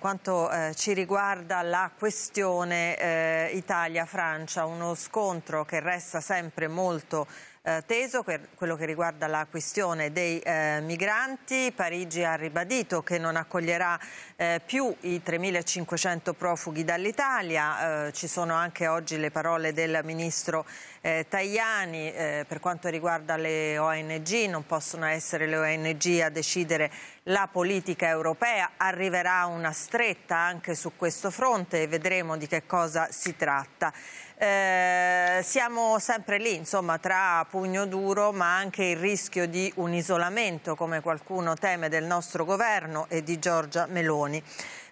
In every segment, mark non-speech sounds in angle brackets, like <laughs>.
quanto eh, ci riguarda la questione eh, Italia-Francia, uno scontro che resta sempre molto eh, teso per quello che riguarda la questione dei eh, migranti. Parigi ha ribadito che non accoglierà eh, più i 3.500 profughi dall'Italia. Eh, ci sono anche oggi le parole del ministro eh, Tajani eh, per quanto riguarda le ONG, non possono essere le ONG a decidere la politica europea, arriverà una stretta anche su questo fronte e vedremo di che cosa si tratta. Eh, siamo sempre lì, insomma, tra pugno duro ma anche il rischio di un isolamento, come qualcuno teme, del nostro governo e di Giorgia Meloni.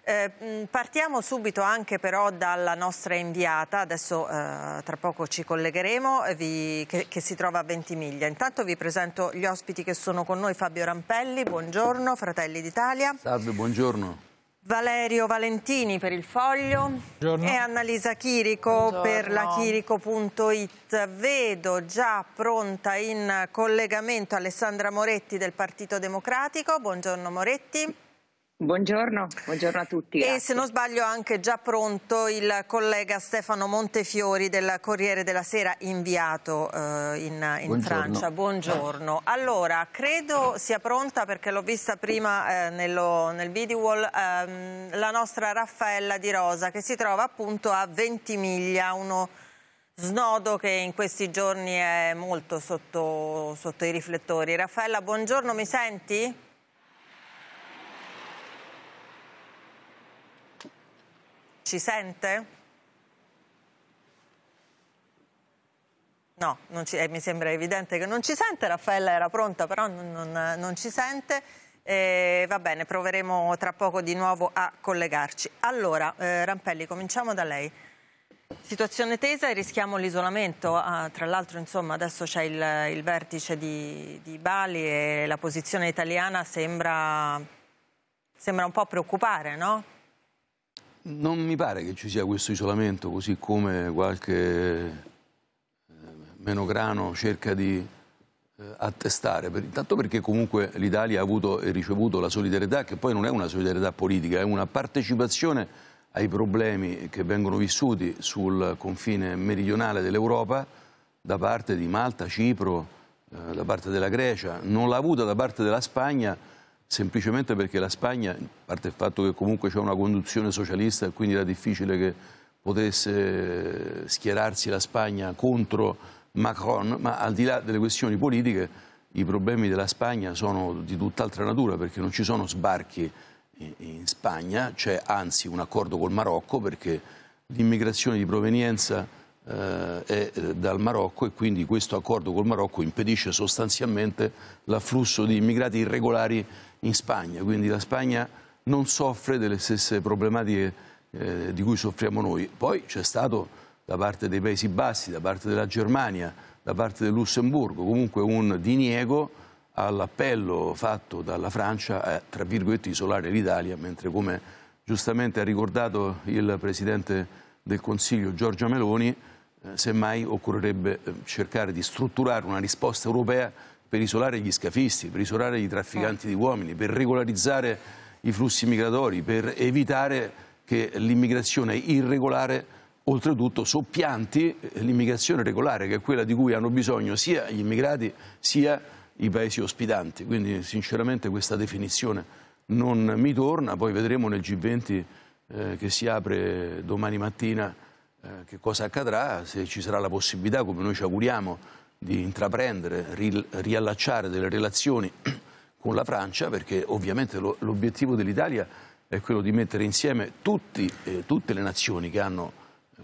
Eh, mm, partiamo subito anche però dalla nostra inviata, adesso eh, tra poco ci collegheremo, eh, vi, che, che, si trova a Ventimiglia. Intanto vi presento gli ospiti che sono con noi, Fabio Rampelli, buongiorno, Fratelli d'Italia. Salve, buongiorno. Valerio Valentini per il Foglio buongiorno. e Annalisa Chirico buongiorno. per la Chirico.it. Vedo già pronta in collegamento Alessandra Moretti del Partito Democratico. Buongiorno Moretti. Buongiorno, buongiorno, a tutti. Grazie. E se non sbaglio anche già pronto il collega Stefano Montefiori del Corriere della Sera inviato eh, in, in Francia. Buongiorno. Allora, credo sia pronta perché l'ho vista prima eh, nello, nel video wall ehm, la nostra Raffaella Di Rosa che si trova appunto a Ventimiglia, uno snodo che in questi giorni è molto sotto, sotto i riflettori. Raffaella, buongiorno, mi senti? Ci sente? No, ci, eh, mi sembra evidente che non ci sente, Raffaella era pronta però non, non, non ci sente. Eh, va bene, proveremo tra poco di nuovo a collegarci. Allora, eh, Rampelli, cominciamo da lei. Situazione tesa e rischiamo l'isolamento. Ah, tra l'altro, adesso c'è il, il, vertice di, di, Bali e la posizione italiana sembra, sembra un po' preoccupare, no? Non mi pare che ci sia questo isolamento, così come qualche eh, Menograno cerca di eh, attestare, intanto perché comunque l'Italia ha avuto e ricevuto la solidarietà, che poi non è una solidarietà politica, è una partecipazione ai problemi che vengono vissuti sul confine meridionale dell'Europa da parte di Malta, Cipro, eh, da parte della Grecia, non l'ha avuta da parte della Spagna semplicemente perché la Spagna, a parte il fatto che comunque c'è una conduzione socialista e quindi era difficile che potesse eh, schierarsi la Spagna contro Macron, ma al di là delle questioni politiche i problemi della Spagna sono di tutt'altra natura perché non ci sono sbarchi in Spagna, c'è anzi un accordo col Marocco perché l'immigrazione di provenienza eh, è eh, dal Marocco e quindi questo accordo col Marocco impedisce sostanzialmente l'afflusso di immigrati irregolari in Spagna, quindi la Spagna non soffre delle stesse problematiche eh, di cui soffriamo noi. Poi c'è stato da parte dei Paesi Bassi, da parte della Germania, da parte del Lussemburgo, comunque un diniego all'appello fatto dalla Francia a, eh, tra virgolette, isolare l'Italia, mentre come giustamente ha ricordato il Presidente del Consiglio Giorgia Meloni, eh, semmai occorrerebbe eh, cercare di strutturare una risposta europea per isolare gli scafisti, per isolare i trafficanti certo. di uomini, per regolarizzare i flussi migratori, per evitare che l'immigrazione irregolare oltretutto soppianti l'immigrazione regolare, che è quella di cui hanno bisogno sia gli immigrati sia i paesi ospitanti. Quindi sinceramente questa definizione non mi torna, poi vedremo nel G20 eh, che si apre domani mattina eh, che cosa accadrà, se ci sarà la possibilità, come noi ci auguriamo, di intraprendere, ri, riallacciare delle relazioni <clears throat> con la Francia perché ovviamente l'obiettivo dell'Italia è quello di mettere insieme tutti, eh, tutte le nazioni che hanno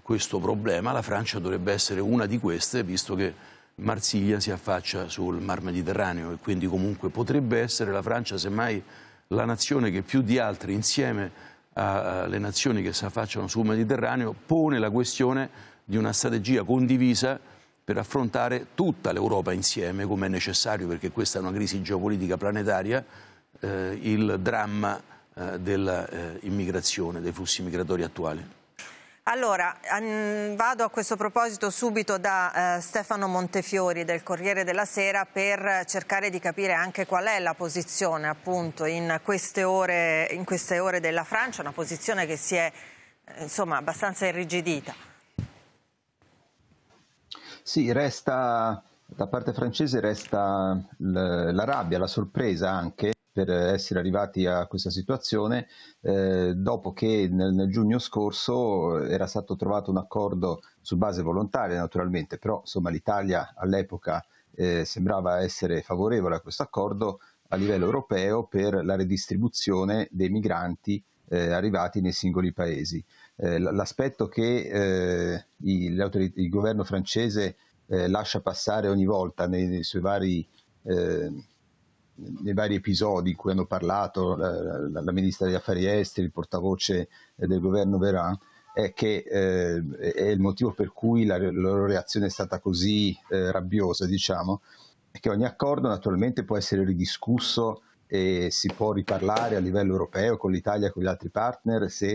questo problema, la Francia dovrebbe essere una di queste visto che Marsiglia si affaccia sul Mar Mediterraneo e quindi comunque potrebbe essere la Francia semmai la nazione che più di altre insieme alle nazioni che si affacciano sul Mediterraneo pone la questione di una strategia condivisa per affrontare tutta l'Europa insieme, come è necessario perché questa è una crisi geopolitica planetaria, eh, il dramma eh, dell'immigrazione, eh, dei flussi migratori attuali. Allora, vado a questo proposito subito da eh, Stefano Montefiori del Corriere della Sera per cercare di capire anche qual è la posizione appunto in queste ore, in queste ore della Francia, una posizione che si è eh, insomma abbastanza irrigidita. Sì, resta da parte francese resta la rabbia, la sorpresa anche per essere arrivati a questa situazione eh, dopo che nel, nel, giugno scorso era stato trovato un accordo su base volontaria naturalmente, però insomma l'Italia all'epoca eh, sembrava essere favorevole a questo accordo a livello europeo per la redistribuzione dei migranti eh, arrivati nei singoli paesi eh, l'aspetto che eh, il, il, governo francese eh, lascia passare ogni volta nei, nei suoi vari, eh, nei vari, episodi in cui hanno parlato la, eh, la, la, ministra degli affari esteri, il portavoce eh, del governo Veran, è che è il motivo per cui la, la loro reazione è stata così rabbiosa, diciamo, è che ogni accordo naturalmente può essere ridiscusso e si può riparlare a livello europeo con l'Italia e con gli altri partner se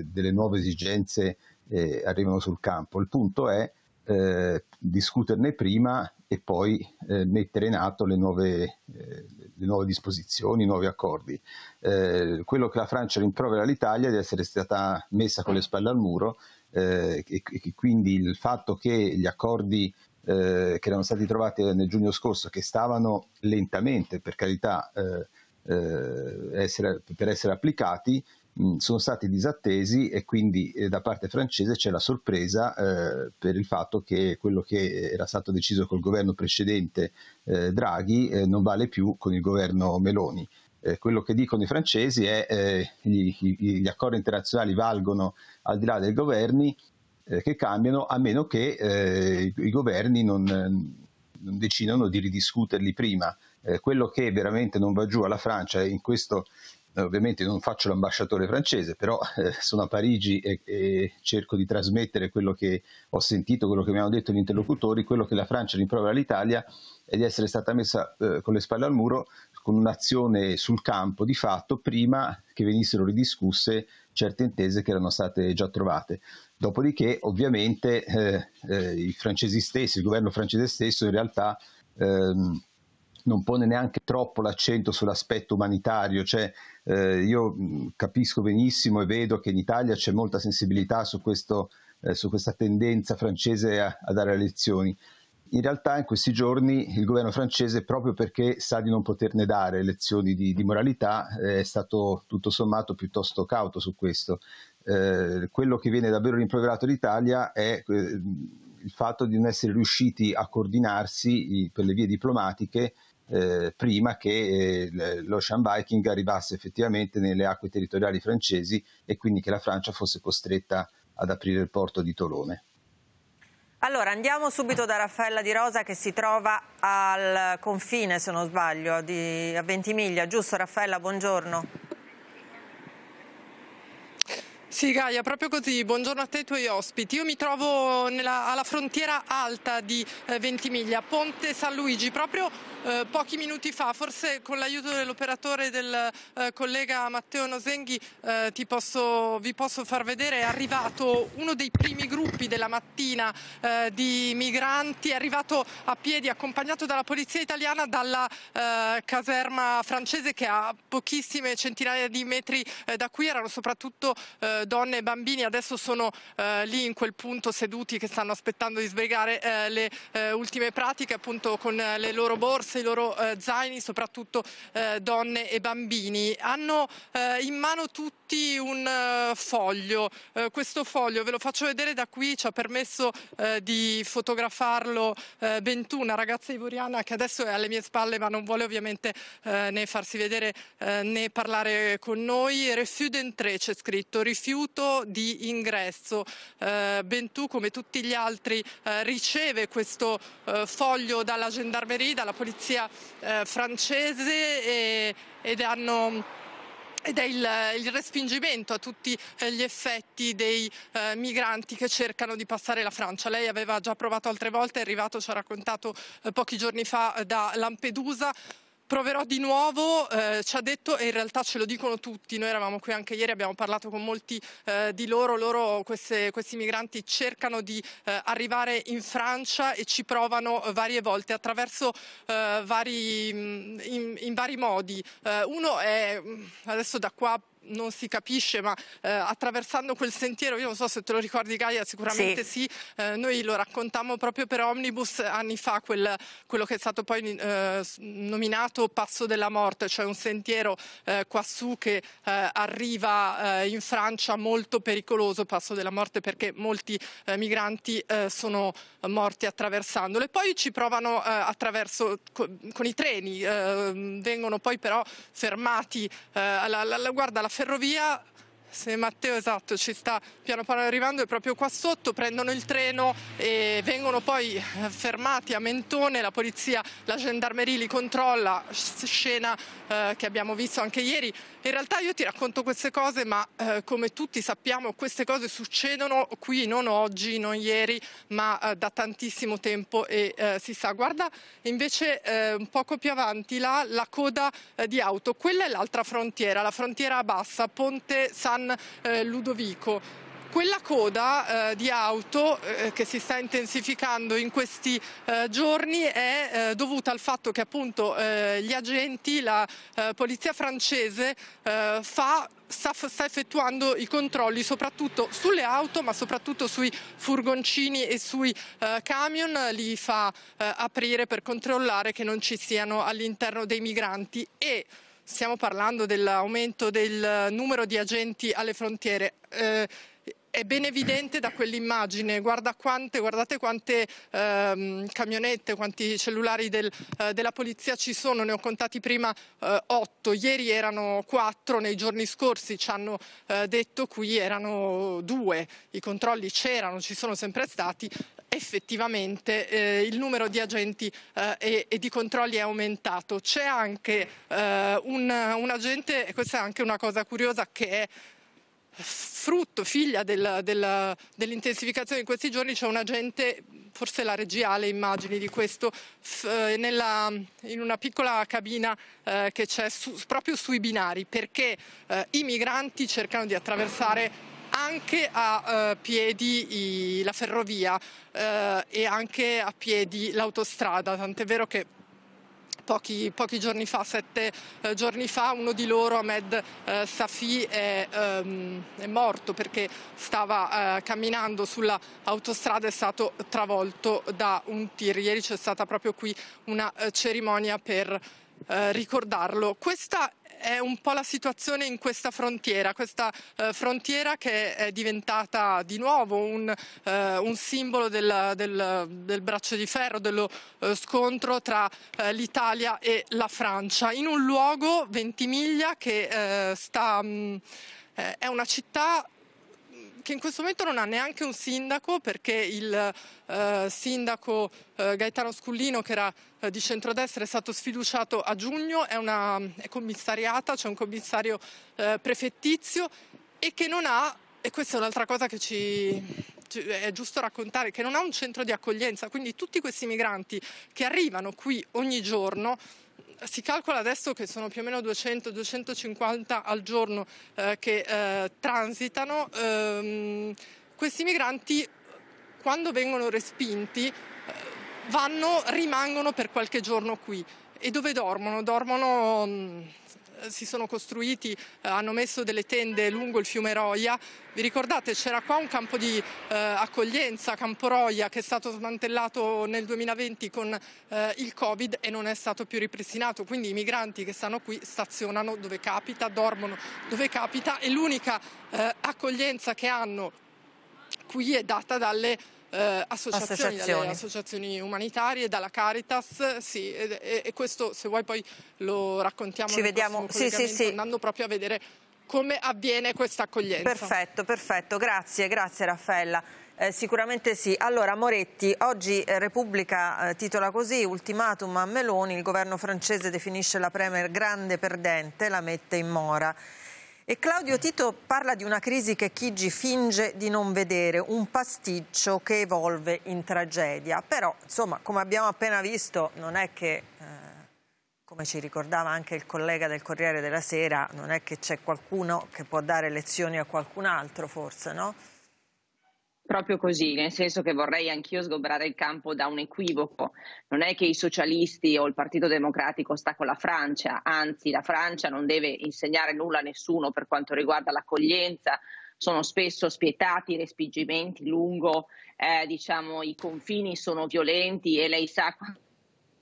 eh, delle nuove esigenze eh, arrivano sul campo. Il punto è eh, discuterne prima e poi eh, mettere in atto le nuove, eh, le nuove, disposizioni, i nuovi accordi. Eh, quello che la Francia rimprovera all'Italia è di essere stata messa con le spalle al muro e, e quindi il fatto che gli accordi che erano stati trovati nel giugno scorso, che stavano lentamente, per carità, eh, eh, essere, per essere applicati mm, sono stati disattesi e quindi eh, da parte francese c'è la sorpresa eh, per il fatto che quello che era stato deciso col governo precedente Draghi non vale più con il governo Meloni. Eh, quello che dicono i francesi è che eh, gli, gli, accordi internazionali valgono al di là dei governi eh, che cambiano a meno che i, i, governi non, non decidano di ridiscuterli prima eh, quello che veramente non va giù alla Francia in questo eh, ovviamente non faccio l'ambasciatore francese, però eh, sono a Parigi e, e, cerco di trasmettere quello che ho sentito, quello che mi hanno detto gli interlocutori, quello che la Francia rimprovera all'Italia è di essere stata messa eh, con le spalle al muro con un'azione sul campo di fatto prima che venissero ridiscusse certe intese che erano state già trovate. Dopodiché ovviamente eh, eh i francesi stessi, il governo francese stesso in realtà... Ehm, non pone neanche troppo l'accento sull'aspetto umanitario, cioè eh, io mm, capisco benissimo e vedo che in Italia c'è molta sensibilità su, questo, eh, su questa tendenza francese a, a dare lezioni. In realtà in questi giorni il governo francese, proprio perché sa di non poterne dare lezioni di, di moralità, eh, è stato tutto sommato piuttosto cauto su questo. Eh, quello che viene davvero rimproverato all'Italia è eh, il fatto di non essere riusciti a coordinarsi per le vie diplomatiche eh, prima che eh, l'Ocean Viking arrivasse effettivamente nelle acque territoriali francesi e quindi che la Francia fosse costretta ad aprire il porto di Tolone. Allora andiamo subito da Raffaella Di Rosa che si trova al confine, se non sbaglio, di, a Ventimiglia, giusto Raffaella? Buongiorno. Sì Gaia, proprio così. Buongiorno a te e ai tuoi ospiti. Io mi trovo nella, alla frontiera alta di eh, Ventimiglia, Ponte San Luigi, proprio eh, pochi minuti fa, forse con l'aiuto dell'operatore del eh, collega Matteo Nosenghi eh, posso, vi posso far vedere, è arrivato uno dei primi gruppi della mattina eh, di migranti, è arrivato a piedi accompagnato dalla polizia italiana, dalla eh, caserma francese che a pochissime centinaia di metri eh, da qui erano soprattutto donne e bambini, adesso sono lì in quel punto seduti che stanno aspettando di sbrigare le ultime pratiche appunto con le loro borse i loro eh, zaini, soprattutto eh, donne e bambini. Hanno eh, in mano tutti un eh, foglio. Eh, questo foglio ve lo faccio vedere da qui, ci ha permesso eh, di fotografarlo eh, Bentù, una ragazza ivoriana che adesso è alle mie spalle ma non vuole ovviamente né farsi vedere né parlare con noi. Refuden 3 c'è scritto, rifiuto di ingresso. Bentù, come tutti gli altri, riceve questo foglio dalla gendarmeria, dalla polizia milizia eh, francese e, ed hanno ed è il, il, respingimento a tutti eh, gli effetti dei eh, migranti che cercano di passare la Francia. Lei aveva già provato altre volte, è arrivato, ci ha raccontato eh, pochi giorni fa da Lampedusa. Proverò di nuovo, eh, ci ha detto e in realtà ce lo dicono tutti, noi eravamo qui anche ieri, abbiamo parlato con molti eh, di loro, loro queste, questi migranti cercano di eh, arrivare in Francia e ci provano eh, varie volte attraverso eh, vari, mm, in, in, vari modi. Eh, uno è mm, adesso da qua non si capisce, ma eh, attraversando quel sentiero, io non so se te lo ricordi Gaia, sicuramente sì, sì eh, noi lo raccontammo proprio per Omnibus anni fa, quel, quello che è stato poi eh, nominato Passo della Morte, cioè un sentiero eh, quassù che eh, arriva eh, in Francia molto pericoloso, Passo della Morte perché molti migranti sono morti attraversandolo e poi ci provano attraverso con, con i treni, vengono poi però fermati, alla, alla, guarda la ferrovia se Matteo esatto ci sta piano piano arrivando è proprio qua sotto, prendono il treno e vengono poi eh, fermati a Mentone, la polizia, la gendarmeria li controlla, scena eh, che abbiamo visto anche ieri, in realtà io ti racconto queste cose, ma eh, come tutti sappiamo queste cose succedono qui, non oggi, non ieri, ma eh, da tantissimo tempo e eh, si sa. Guarda invece eh, un poco più avanti là la coda eh, di auto, quella è l'altra frontiera, la frontiera bassa, Ponte San eh, Ludovico quella coda eh, di auto eh, che si sta intensificando in questi eh, giorni è eh, dovuta al fatto che appunto eh, gli agenti, la eh, polizia francese fa Sta, sta, effettuando i controlli soprattutto sulle auto ma soprattutto sui furgoncini e sui eh, camion, li fa eh, aprire per controllare che non ci siano all'interno dei migranti e stiamo parlando dell'aumento del numero di agenti alle frontiere. Eh, è ben evidente da quell'immagine. Guarda quante, guardate quante ehm, camionette, quanti cellulari del, eh, della polizia ci sono. Ne ho contati prima eh, otto, ieri erano quattro, nei giorni scorsi ci hanno eh, detto qui erano due. I controlli c'erano, ci sono sempre stati effettivamente eh, il numero di agenti eh, e, e, di controlli è aumentato. C'è anche eh, un, un, agente, e questa è anche una cosa curiosa, che è frutto, figlia della, della, dell'intensificazione in questi giorni, c'è un agente, forse la regia ha le immagini di questo, f, eh, nella, in una piccola cabina eh, che c'è su, proprio sui binari, perché eh, i migranti cercano di attraversare anche a eh, piedi i, la ferrovia eh, e anche a piedi l'autostrada, tant'è vero che pochi, pochi giorni fa, sette eh, giorni fa, uno di loro, Ahmed eh, Safi, è, ehm, è, morto perché stava eh, camminando sulla autostrada, è stato travolto da un tir. Ieri c'è stata proprio qui una eh, cerimonia per eh, ricordarlo. Questa è un po' la situazione in questa frontiera, questa eh, frontiera che è diventata di nuovo un, eh, un simbolo del, del, del, braccio di ferro, dello eh, scontro tra eh, l'Italia e la Francia, in un luogo, Ventimiglia, che eh, sta, mh, mm, eh, è una città che in questo momento non ha neanche un sindaco perché il eh, sindaco eh, Gaetano Scullino che era eh, di centrodestra è stato sfiduciato a giugno, è, una, è commissariata, c'è cioè un commissario eh, prefettizio e che non ha, e questa è un'altra cosa che ci, è giusto raccontare che non ha un centro di accoglienza, quindi tutti questi migranti che arrivano qui ogni giorno si calcola adesso che sono più o meno 200-250 al giorno eh, che eh, transitano. Ehm, questi migranti, quando vengono respinti, eh, vanno, rimangono per qualche giorno qui. E dove dormono? Dormono... Mh, mm, eh, si sono costruiti, eh, hanno messo delle tende lungo il fiume Roia. Vi ricordate c'era qua un campo di eh, accoglienza, Campo Roia, che è stato smantellato nel 2020 con il Covid e non è stato più ripristinato. Quindi i migranti che stanno qui stazionano dove capita, dormono dove capita e l'unica accoglienza che hanno qui è data dalle eh, associazioni, associazioni. associazioni, umanitarie, dalla Caritas, sì, e, e, questo se vuoi poi lo raccontiamo Ci vediamo. Sì, sì, sì. andando proprio a vedere come avviene questa accoglienza. Perfetto, perfetto, grazie, grazie Raffaella. Eh, sicuramente sì. Allora Moretti, oggi eh, Repubblica eh, titola così, ultimatum a Meloni, il governo francese definisce la Premier grande perdente, la mette in mora. E Claudio Tito parla di una crisi che Chigi finge di non vedere, un pasticcio che evolve in tragedia. Però, insomma, come abbiamo appena visto, non è che, eh, come ci ricordava anche il collega del Corriere della Sera, non è che c'è qualcuno che può dare lezioni a qualcun altro, forse, no? Proprio così, nel senso che vorrei anch'io sgombrare il campo da un equivoco. Non è che i socialisti o il Partito Democratico sta con la Francia, anzi la Francia non deve insegnare nulla a nessuno per quanto riguarda l'accoglienza. Sono spesso spietati i respingimenti lungo eh, diciamo, i confini, sono violenti e lei sa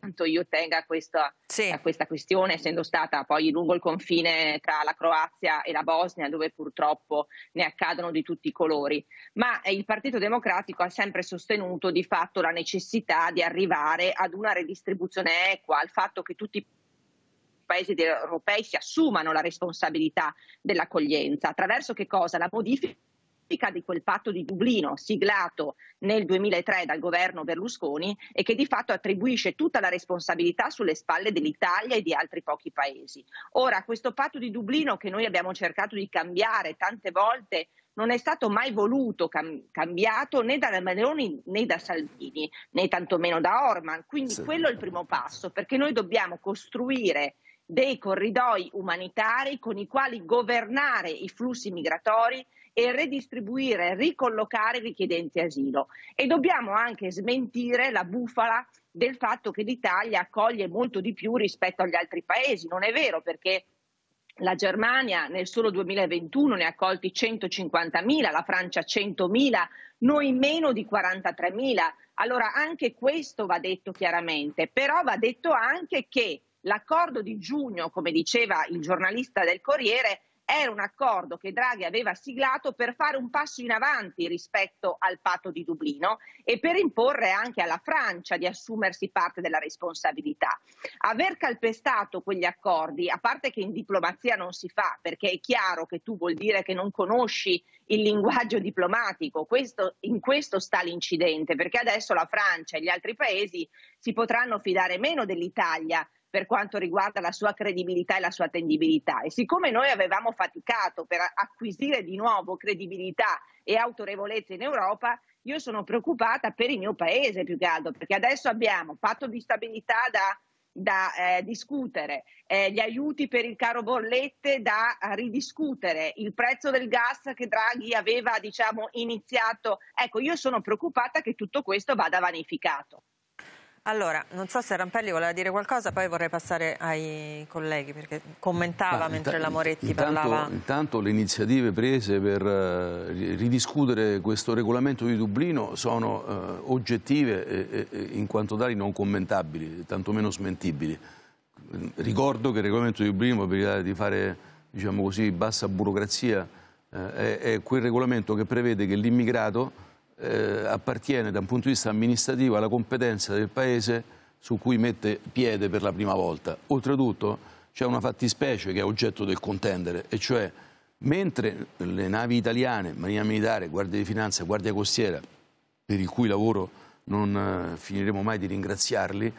quanto io tenga questa, sì. a eh, questa questione, essendo stata poi lungo il confine tra la Croazia e la Bosnia, dove purtroppo ne accadono di tutti i colori. Ma eh, il Partito Democratico ha sempre sostenuto di fatto la necessità di arrivare ad una redistribuzione equa, al fatto che tutti i paesi europei si assumano la responsabilità dell'accoglienza. Attraverso che cosa? La modifica di quel patto di Dublino siglato nel 2003 dal governo Berlusconi e che di fatto attribuisce tutta la responsabilità sulle spalle dell'Italia e di altri pochi paesi. Ora, questo patto di Dublino che noi abbiamo cercato di cambiare tante volte non è stato mai voluto, cam- cambiato né da Meloni né da Salvini, né tantomeno da Orman. Quindi sì. quello è il primo passo, perché noi dobbiamo costruire dei corridoi umanitari con i quali governare i flussi migratori e redistribuire, ricollocare i richiedenti asilo. E dobbiamo anche smentire la bufala del fatto che l'Italia accoglie molto di più rispetto agli altri paesi. Non è vero perché la Germania nel solo 2021 ne ha accolti 150.000, la Francia 100.000, noi meno di 43.000. Allora anche questo va detto chiaramente, però va detto anche che l'accordo di giugno, come diceva il giornalista del Corriere, era un accordo che Draghi aveva siglato per fare un passo in avanti rispetto al patto di Dublino e per imporre anche alla Francia di assumersi parte della responsabilità. Aver calpestato quegli accordi, a parte che in diplomazia non si fa, perché è chiaro che tu vuol dire che non conosci il linguaggio diplomatico, questo, in questo sta l'incidente, perché adesso la Francia e gli altri paesi si potranno fidare meno dell'Italia per quanto riguarda la sua credibilità e la sua attendibilità. E siccome noi avevamo faticato per acquisire di nuovo credibilità e autorevolezza in Europa, io sono preoccupata per il mio paese più che altro, perché adesso abbiamo patto di stabilità da da eh, discutere, eh, gli aiuti per il caro bollette da ridiscutere, il prezzo del gas che Draghi aveva diciamo, iniziato. Ecco, io sono preoccupata che tutto questo vada vanificato. Allora, non so se Rampelli voleva dire qualcosa, poi vorrei passare ai colleghi perché commentava mentre la Moretti intanto, parlava. Intanto le iniziative prese per uh, ridiscutere questo regolamento di Dublino sono uh, oggettive e, e, in quanto tali non commentabili, tantomeno smentibili. Ricordo che il regolamento di Dublino per di fare diciamo così, bassa burocrazia uh, è, è quel regolamento che prevede che l'immigrato eh, appartiene da un punto di vista amministrativo alla competenza del Paese su cui mette piede per la prima volta. Oltretutto c'è una fattispecie che è oggetto del contendere, e cioè mentre le navi italiane, Marina Militare, Guardia di Finanza, e Guardia Costiera, per il cui lavoro non eh, finiremo mai di ringraziarli,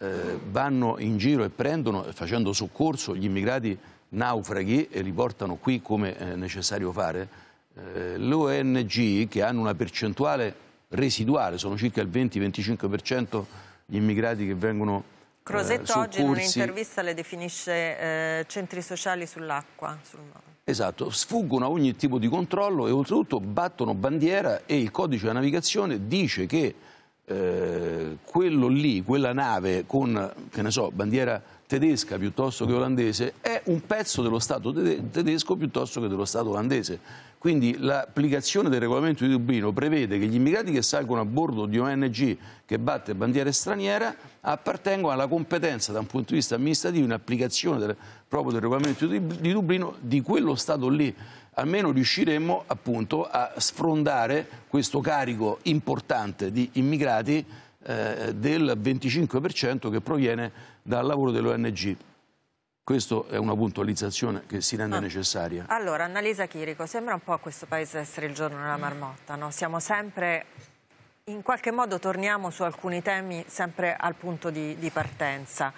eh, vanno in giro e prendono, facendo soccorso, gli immigrati naufraghi e li portano qui come è eh, necessario fare, eh, le ONG che hanno una percentuale residuale, sono circa il 20-25% gli immigrati che vengono eh, Crosetto eh, oggi in un'intervista le definisce eh, centri sociali sull'acqua. Sul esatto, sfuggono a ogni tipo di controllo e oltretutto battono bandiera e il codice della navigazione dice che eh, quello lì, quella nave con, che ne so, bandiera tedesca piuttosto che olandese è un pezzo dello Stato tedesco piuttosto che dello Stato olandese. Quindi l'applicazione del regolamento di Dublino prevede che gli immigrati che salgono a bordo di ONG che batte bandiera straniera appartengono alla competenza da un punto di vista amministrativo in applicazione del, proprio del regolamento di Dublino di quello Stato lì almeno riusciremo appunto a sfrondare questo carico importante di immigrati eh, del 25% che proviene dal lavoro dell'ONG. Questa è una puntualizzazione che si rende ah. necessaria. Allora, Annalisa Chirico, sembra un po' a questo paese essere il giorno della marmotta, no? Siamo sempre, in qualche modo torniamo su alcuni temi sempre al punto di, di partenza.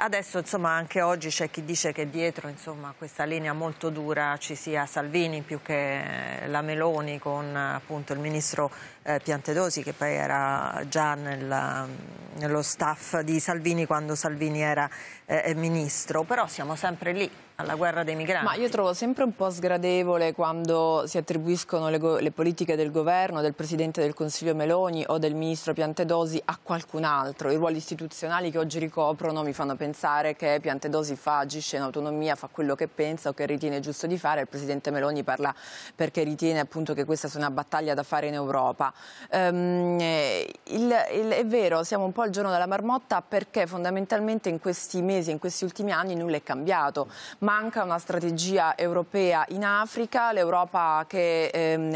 Adesso insomma anche oggi c'è chi dice che dietro insomma, questa linea molto dura ci sia Salvini più che eh, la Meloni con appunto il ministro eh, Piantedosi che poi era già nel, nello staff di Salvini quando Salvini era eh, eh ministro, però siamo sempre lì alla guerra dei migranti. Ma io trovo sempre un po' sgradevole quando si attribuiscono le, le, politiche del governo, del Presidente del Consiglio Meloni o del Ministro Piantedosi a qualcun altro. I ruoli istituzionali che oggi ricoprono mi fanno pensare che Piantedosi fa, agisce in autonomia, fa quello che pensa o che ritiene giusto di fare. Il Presidente Meloni parla perché ritiene appunto che questa sia una battaglia da fare in Europa. Ehm, il, il, è vero, siamo un po' al giorno della marmotta perché fondamentalmente in questi mesi, in questi ultimi anni nulla è cambiato. Ma manca una strategia europea in Africa, l'Europa che ehm,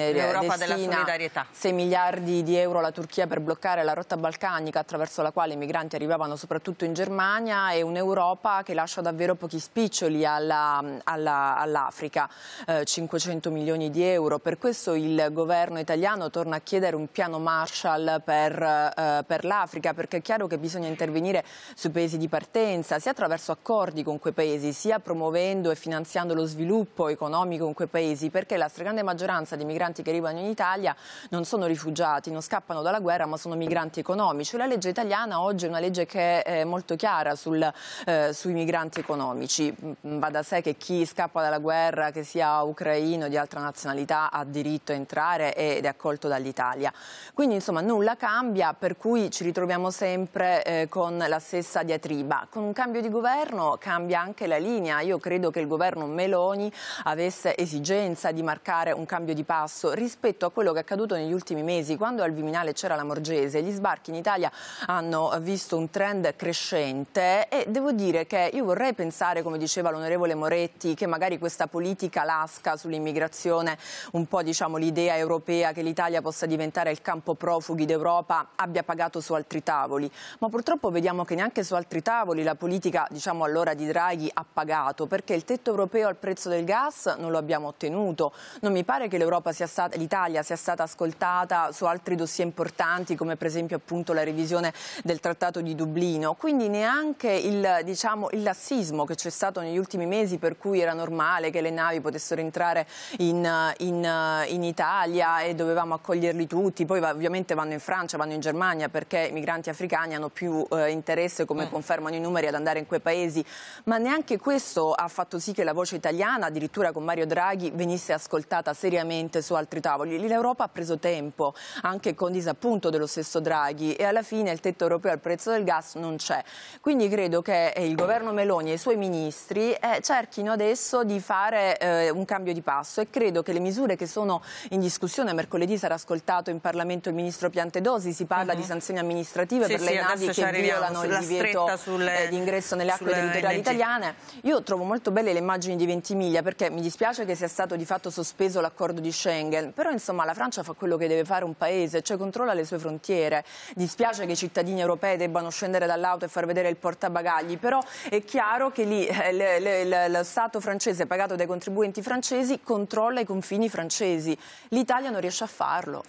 destina 6 miliardi di euro alla Turchia per bloccare la rotta balcanica attraverso la quale i migranti arrivavano soprattutto in Germania e un'Europa che lascia davvero pochi spiccioli all'Africa, eh, 500 milioni di euro. Per questo il governo italiano torna a chiedere un piano Marshall per, eh, per l'Africa, perché è chiaro che bisogna intervenire sui paesi di partenza, sia attraverso accordi con quei paesi, sia promuovendo istruendo e finanziando lo sviluppo economico in quei paesi, perché la stragrande maggioranza dei migranti che arrivano in Italia non sono rifugiati, non scappano dalla guerra, ma sono migranti economici. La legge italiana oggi è una legge che è eh, molto chiara sul, eh, sui migranti economici. Mm, va da sé che chi scappa dalla guerra, che sia ucraino o di altra nazionalità, ha diritto a entrare ed è accolto dall'Italia. Quindi insomma nulla cambia, per cui ci ritroviamo sempre eh, con la stessa diatriba. Con un cambio di governo cambia anche la linea. Io credo credo che il governo Meloni avesse esigenza di marcare un cambio di passo rispetto a quello che è accaduto negli ultimi mesi, quando al Viminale c'era la Morgese. Gli sbarchi in Italia hanno visto un trend crescente e devo dire che io vorrei pensare, come diceva l'onorevole Moretti, che magari questa politica lasca sull'immigrazione, un po' diciamo l'idea europea che l'Italia possa diventare il campo profughi d'Europa, abbia pagato su altri tavoli. Ma purtroppo vediamo che neanche su altri tavoli la politica, diciamo allora di Draghi, ha pagato, perché il tetto europeo al prezzo del gas non lo abbiamo ottenuto. Non mi pare che l'Europa sia l'Italia sia stata ascoltata su altri dossier importanti come per esempio appunto la revisione del trattato di Dublino. Quindi neanche il, diciamo, il lassismo che c'è stato negli ultimi mesi per cui era normale che le navi potessero entrare in, in, in Italia e dovevamo accoglierli tutti. Poi ovviamente vanno in Francia, vanno in Germania perché i migranti africani hanno più eh, interesse, come eh. confermano i numeri, ad andare in quei paesi. Ma neanche questo ha fatto sì che la voce italiana, addirittura con Mario Draghi, venisse ascoltata seriamente su altri tavoli. L'Europa ha preso tempo, anche con disappunto dello stesso Draghi, e alla fine il tetto europeo al prezzo del gas non c'è. Quindi credo che eh, il governo Meloni e i suoi ministri eh, cerchino adesso di fare eh, un cambio di passo e credo che le misure che sono in discussione, mercoledì sarà ascoltato in Parlamento il ministro Piantedosi, si parla uh -huh. di mm-hmm. sanzioni amministrative sì, per sì, le navi che violano il divieto sulle, eh, di ingresso nelle acque territoriali italiane. Io trovo molto belle le immagini di Ventimiglia perché mi dispiace che sia stato di fatto sospeso l'accordo di Schengen, però insomma la Francia fa quello che deve fare un paese, cioè controlla le sue frontiere. Dispiace che i cittadini europei debbano scendere dall'auto e far vedere il portabagagli, però è chiaro che lì eh, le, le, le, lo Stato francese pagato dai contribuenti francesi controlla i confini francesi. L'Italia non riesce a farlo.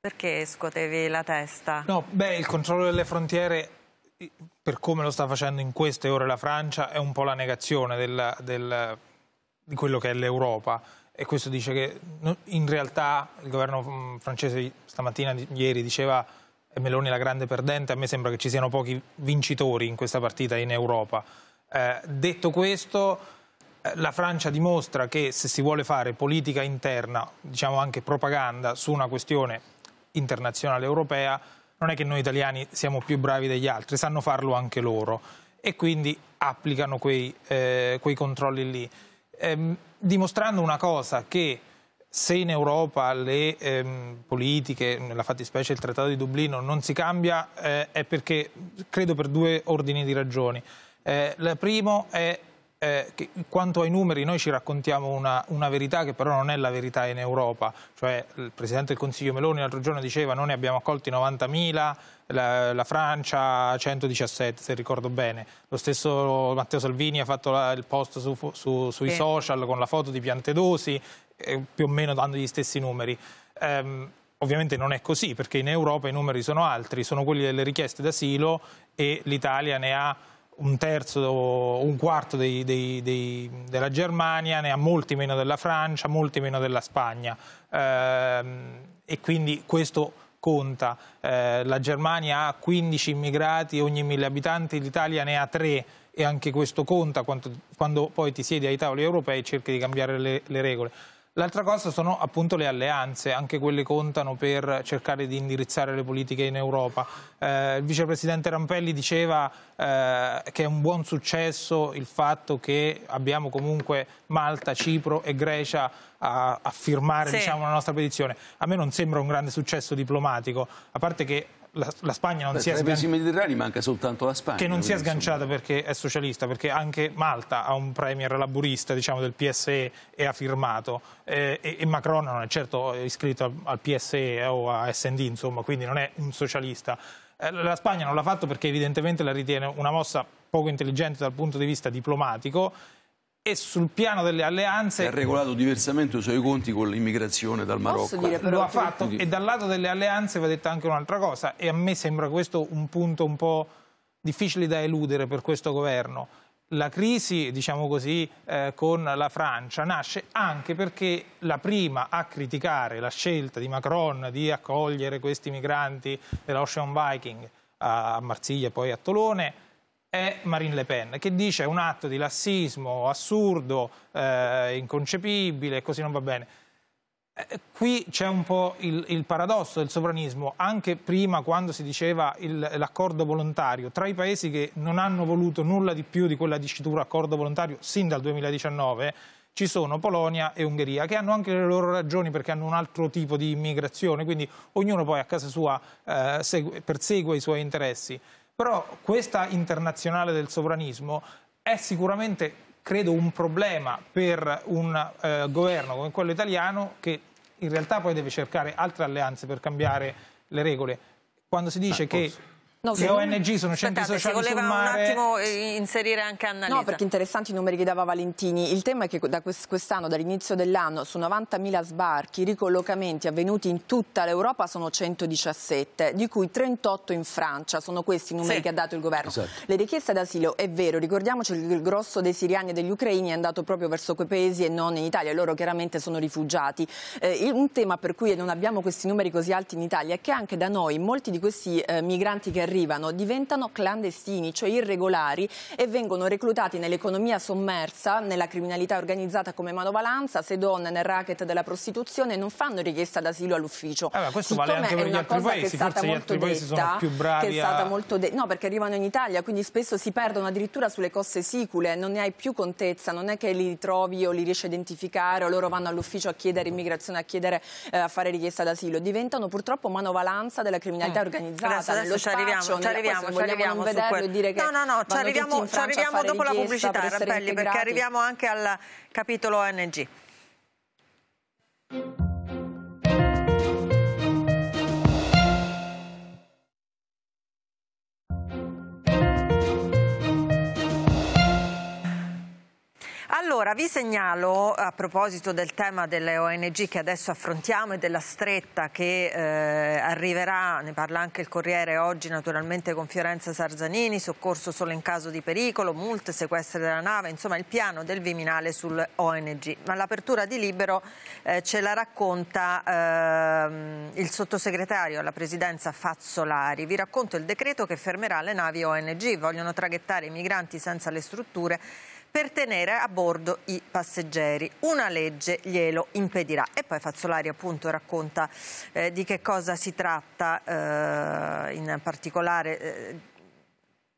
Perché scuotevi la testa? No, beh, il controllo delle frontiere per come lo sta facendo in queste ore la Francia, è un po' la negazione del, del, di quello che è l'Europa. E questo dice che in realtà il governo mm, francese stamattina, ieri, diceva e Meloni la grande perdente, a me sembra che ci siano pochi vincitori in questa partita in Europa. Eh, detto questo, eh, la Francia dimostra che se si vuole fare politica interna, diciamo anche propaganda su una questione internazionale europea, non è che noi italiani siamo più bravi degli altri, sanno farlo anche loro e quindi applicano quei, eh, quei controlli lì, ehm, dimostrando una cosa che se in Europa le ehm, politiche, nella fattispecie il Trattato di Dublino, non si cambia eh, è perché, credo per due ordini di ragioni. Eh, il primo è eh, che, quanto ai numeri noi ci raccontiamo una, una, verità che però non è la verità in Europa, cioè il Presidente del Consiglio Meloni l'altro giorno diceva noi ne abbiamo accolti 90.000, la, la, Francia 117 se ricordo bene, lo stesso Matteo Salvini ha fatto la, il post su, su, sui sì. social con la foto di Piantedosi, eh, più o meno dando gli stessi numeri. Ehm, Ovviamente non è così perché in Europa i numeri sono altri, sono quelli delle richieste d'asilo e l'Italia ne ha un terzo o un quarto dei, dei, dei, della Germania, ne ha molti meno della Francia, molti meno della Spagna ehm, e quindi questo conta. Eh, la Germania ha 15 immigrati ogni mille abitanti, l'Italia ne ha 3 e anche questo conta quando, poi ti siedi ai tavoli europei e cerchi di cambiare le, le regole. L'altra cosa sono appunto le alleanze, anche quelle contano per cercare di indirizzare le politiche in Europa. Eh, il vicepresidente Rampelli diceva eh, che è un buon successo il fatto che abbiamo comunque Malta, Cipro e Grecia a, a firmare sì. diciamo, la nostra petizione. A me non sembra un grande successo diplomatico, a parte che la, la Spagna non Beh, si è sganciata. mediterranei manca soltanto la Spagna. Che non si è sganciata insomma. perché è socialista, perché anche Malta ha un premier laburista diciamo, del PSE e ha firmato. Eh, e, e, Macron non è certo iscritto al, al PSE o a SD, insomma, quindi non è un socialista. Eh, la Spagna non l'ha fatto perché evidentemente la ritiene una mossa poco intelligente dal punto di vista diplomatico e sul piano delle alleanze... Ha regolato diversamente i suoi conti con l'immigrazione dal Marocco. Dire, però, Lo ha fatto e dal lato delle alleanze va detta anche un'altra cosa e a me sembra questo un punto un po' difficile da eludere per questo governo. La crisi, diciamo così, eh, con la Francia nasce anche perché la prima a criticare la scelta di Macron di accogliere questi migranti dell'Ocean Viking a Marsiglia e poi a Tolone è Marine Le Pen, che dice un atto di lassismo assurdo, eh, inconcepibile, così non va bene. Eh, qui c'è un po' il, il, paradosso del sovranismo, anche prima quando si diceva l'accordo volontario, tra i paesi che non hanno voluto nulla di più di quella dicitura accordo volontario sin dal 2019 ci sono Polonia e Ungheria che hanno anche le loro ragioni perché hanno un altro tipo di immigrazione, quindi ognuno poi a casa sua eh, segue, persegue i suoi interessi. Però questa internazionale del sovranismo è sicuramente credo un problema per un eh, governo come quello italiano che in realtà poi deve cercare altre alleanze per cambiare le regole. Quando si dice ah, che No, le ONG sono centri sociali voleva sul mare. un attimo eh, inserire anche Annalisa. No, perché interessanti i numeri che dava Valentini. Il tema è che da quest'anno, dall'inizio dell'anno, su 90.000 sbarchi, ricollocamenti avvenuti in tutta l'Europa sono 117, di cui 38 in Francia. Sono questi i numeri sì. che ha dato il governo. Esatto. Le richieste d'asilo, è vero, ricordiamoci che il grosso dei siriani e degli ucraini è andato proprio verso quei paesi e non in Italia. Loro chiaramente sono rifugiati. Eh, un tema per cui non abbiamo questi numeri così alti in Italia è che anche da noi molti di questi eh, migranti che arrivano diventano clandestini, cioè irregolari e vengono reclutati nell'economia sommersa, nella criminalità organizzata come manovalanza, se donne nel racket della prostituzione non fanno richiesta d'asilo all'ufficio. Allora, questo Siccome vale anche per gli altri paesi, forse gli altri paesi sono più bravi che è stata a... molto de- No, perché arrivano in Italia, quindi spesso si perdono addirittura sulle coste sicule, non ne hai più contezza, non è che li trovi o li riesci a identificare o loro vanno all'ufficio a chiedere immigrazione, a chiedere eh, a fare richiesta d'asilo, diventano purtroppo manovalanza della criminalità mm. organizzata Adesso, adesso ci arriviamo ci arriviamo, ci arriviamo su quello. Dire che no, no, no, ci arriviamo, ci arriviamo dopo la pubblicità, per Rappelli, perché arriviamo anche al capitolo ONG. Allora, vi segnalo, a proposito del tema delle ONG che adesso affrontiamo e della stretta che eh, arriverà, ne parla anche il Corriere oggi naturalmente con Fiorenza Sarzanini, soccorso solo in caso di pericolo, multe, sequestri della nave, insomma il piano del Viminale sul ONG. Ma l'apertura di Libero eh, ce la racconta eh, il sottosegretario alla presidenza Fazzolari. Vi racconto il decreto che fermerà le navi ONG, vogliono traghettare i migranti senza le strutture per tenere a bordo i passeggeri. Una legge glielo impedirà. E poi Fazzolari appunto racconta eh, di che cosa si tratta eh, in particolare. Eh,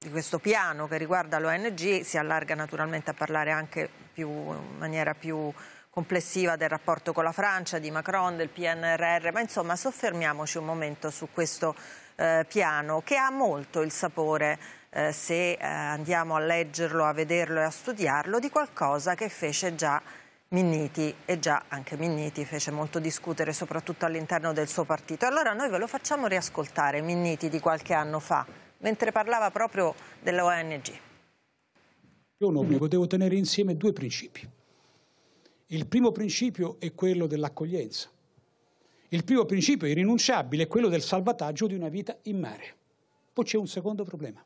di questo piano che riguarda l'ONG si allarga naturalmente a parlare anche più, in maniera più complessiva del rapporto con la Francia, di Macron, del PNRR, ma insomma soffermiamoci un momento su questo eh, piano che ha molto il sapore eh, se eh, andiamo a leggerlo, a vederlo e a studiarlo, di qualcosa che fece già Minniti e già anche Minniti fece molto discutere soprattutto all'interno del suo partito. Allora noi ve lo facciamo riascoltare Minniti di qualche anno fa mentre parlava proprio dell'ONG. Io non mi potevo tenere insieme due principi. Il primo principio è quello dell'accoglienza. Il primo principio irrinunciabile è quello del salvataggio di una vita in mare. Poi c'è un secondo problema.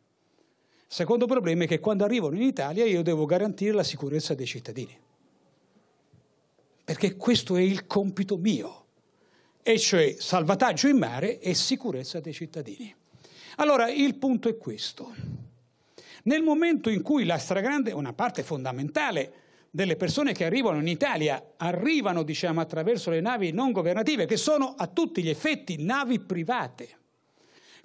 Secondo problema è che quando arrivano in Italia io devo garantire la sicurezza dei cittadini, perché questo è il compito mio, e cioè salvataggio in mare e sicurezza dei cittadini. Allora il punto è questo. Nel momento in cui la stragrande, una parte fondamentale delle persone che arrivano in Italia arrivano diciamo, attraverso le navi non governative, che sono a tutti gli effetti navi private,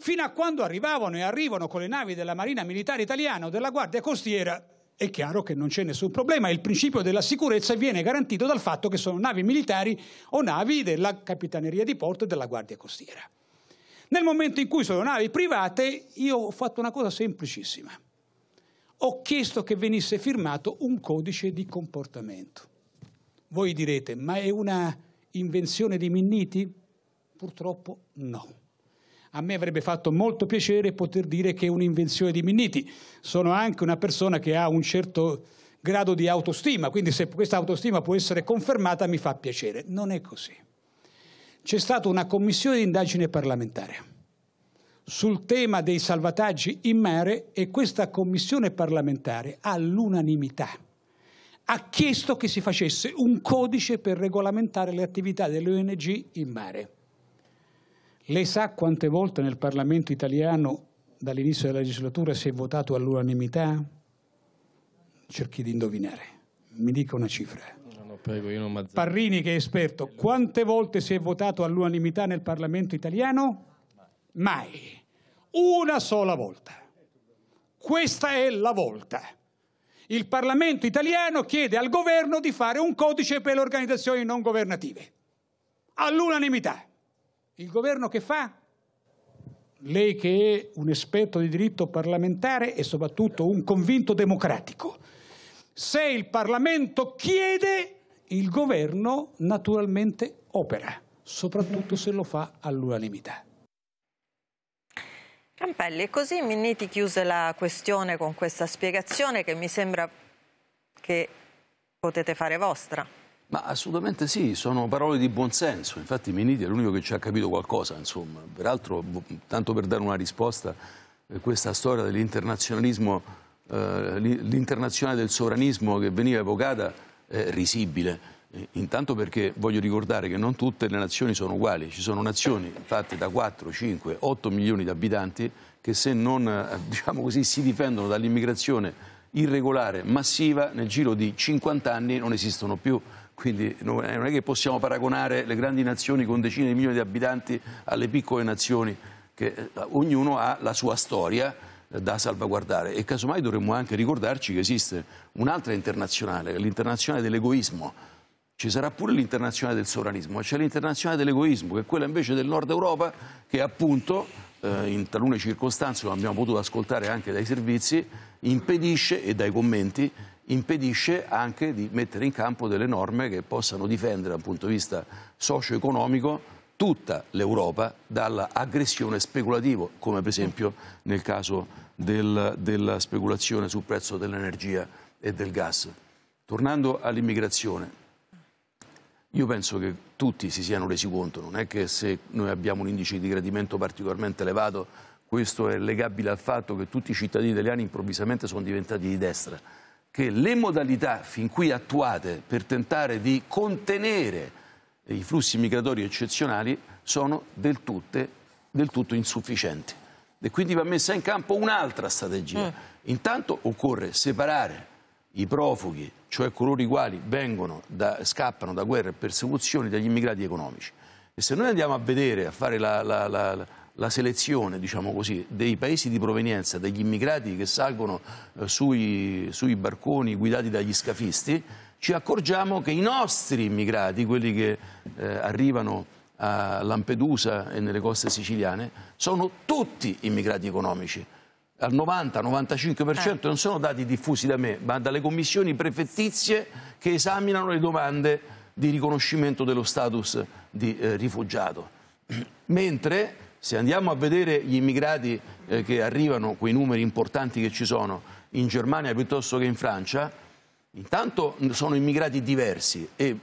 fino a quando arrivavano e arrivano con le navi della Marina Militare Italiana o della Guardia Costiera, è chiaro che non c'è nessun problema. Il principio della sicurezza viene garantito dal fatto che sono navi militari o navi della Capitaneria di Porto e della Guardia Costiera. Nel momento in cui sono navi private, io ho fatto una cosa semplicissima. Ho chiesto che venisse firmato un codice di comportamento. Voi direte, ma è una invenzione di Minniti? Purtroppo no. A me avrebbe fatto molto piacere poter dire che è un'invenzione di Minniti. Sono anche una persona che ha un certo grado di autostima, quindi se questa autostima può essere confermata mi fa piacere. Non è così. C'è stata una commissione di indagine parlamentare sul tema dei salvataggi in mare e questa commissione parlamentare all'unanimità ha chiesto che si facesse un codice per regolamentare le attività delle ONG in mare. Lei sa quante volte nel Parlamento italiano dall'inizio della legislatura si è votato all'unanimità? Cerchi di indovinare, mi dica una cifra. No, no, prego, Parrini che è esperto, quante volte si è votato all'unanimità nel Parlamento italiano? Mai. Una sola volta. Questa è la volta. Il Parlamento italiano chiede al governo di fare un codice per le organizzazioni non governative. All'unanimità. Il governo che fa? Lei che è un esperto di diritto parlamentare e soprattutto un convinto democratico. Se il Parlamento chiede, il governo naturalmente opera, soprattutto se lo fa all'unanimità. Rampelli, così Minniti chiuse la questione con questa spiegazione che mi sembra che potete fare vostra. Ma assolutamente sì, sono parole di buonsenso. Infatti Miniti è l'unico che ci ha capito qualcosa, insomma. Peraltro, boh, tanto per dare una risposta, eh, questa storia dell'internazionalismo, eh, l'internazionale del sovranismo che veniva evocata è risibile. Eh, intanto perché voglio ricordare che non tutte le nazioni sono uguali, ci sono nazioni fatte da 4, 5, 8 milioni di abitanti che se non eh, diciamo così, si difendono dall'immigrazione irregolare massiva nel giro di 50 anni non esistono più quindi non è che possiamo paragonare le grandi nazioni con decine di milioni di abitanti alle piccole nazioni, che eh, ognuno ha la sua storia eh, da salvaguardare e casomai dovremmo anche ricordarci che esiste un'altra internazionale, l'internazionale dell'egoismo, ci sarà pure l'internazionale del sovranismo, ma c'è l'internazionale dell'egoismo, che è quella invece del nord Europa che appunto eh, in talune circostanze, lo abbiamo potuto ascoltare anche dai servizi, impedisce e dai commenti impedisce anche di mettere in campo delle norme che possano difendere dal punto di vista socio-economico tutta l'Europa dall'aggressione speculativa, come per esempio nel caso del, della speculazione sul prezzo dell'energia e del gas. Tornando all'immigrazione, io penso che tutti si siano resi conto, non è che se noi abbiamo un indice di gradimento particolarmente elevato, questo è legabile al fatto che tutti i cittadini italiani improvvisamente sono diventati di destra che le modalità fin qui attuate per tentare di contenere i flussi migratori eccezionali sono del, tutte, del tutto insufficienti. E quindi va messa in campo un'altra strategia. Mm. Intanto occorre separare i profughi, cioè coloro i quali da, scappano da guerre e persecuzioni, dagli immigrati economici. E se noi andiamo a vedere, a fare la, la, la la selezione diciamo così, dei paesi di provenienza degli immigrati che salgono eh, sui, sui, barconi guidati dagli scafisti, ci accorgiamo che i nostri immigrati, quelli che eh, arrivano a Lampedusa e nelle coste siciliane, sono tutti immigrati economici. Al 90-95% eh. non sono dati diffusi da me, ma dalle commissioni prefettizie che esaminano le domande di riconoscimento dello status di eh, rifugiato. <clears throat> Mentre se andiamo a vedere gli immigrati eh, che arrivano, quei numeri importanti che ci sono in Germania piuttosto che in Francia, intanto sono immigrati diversi e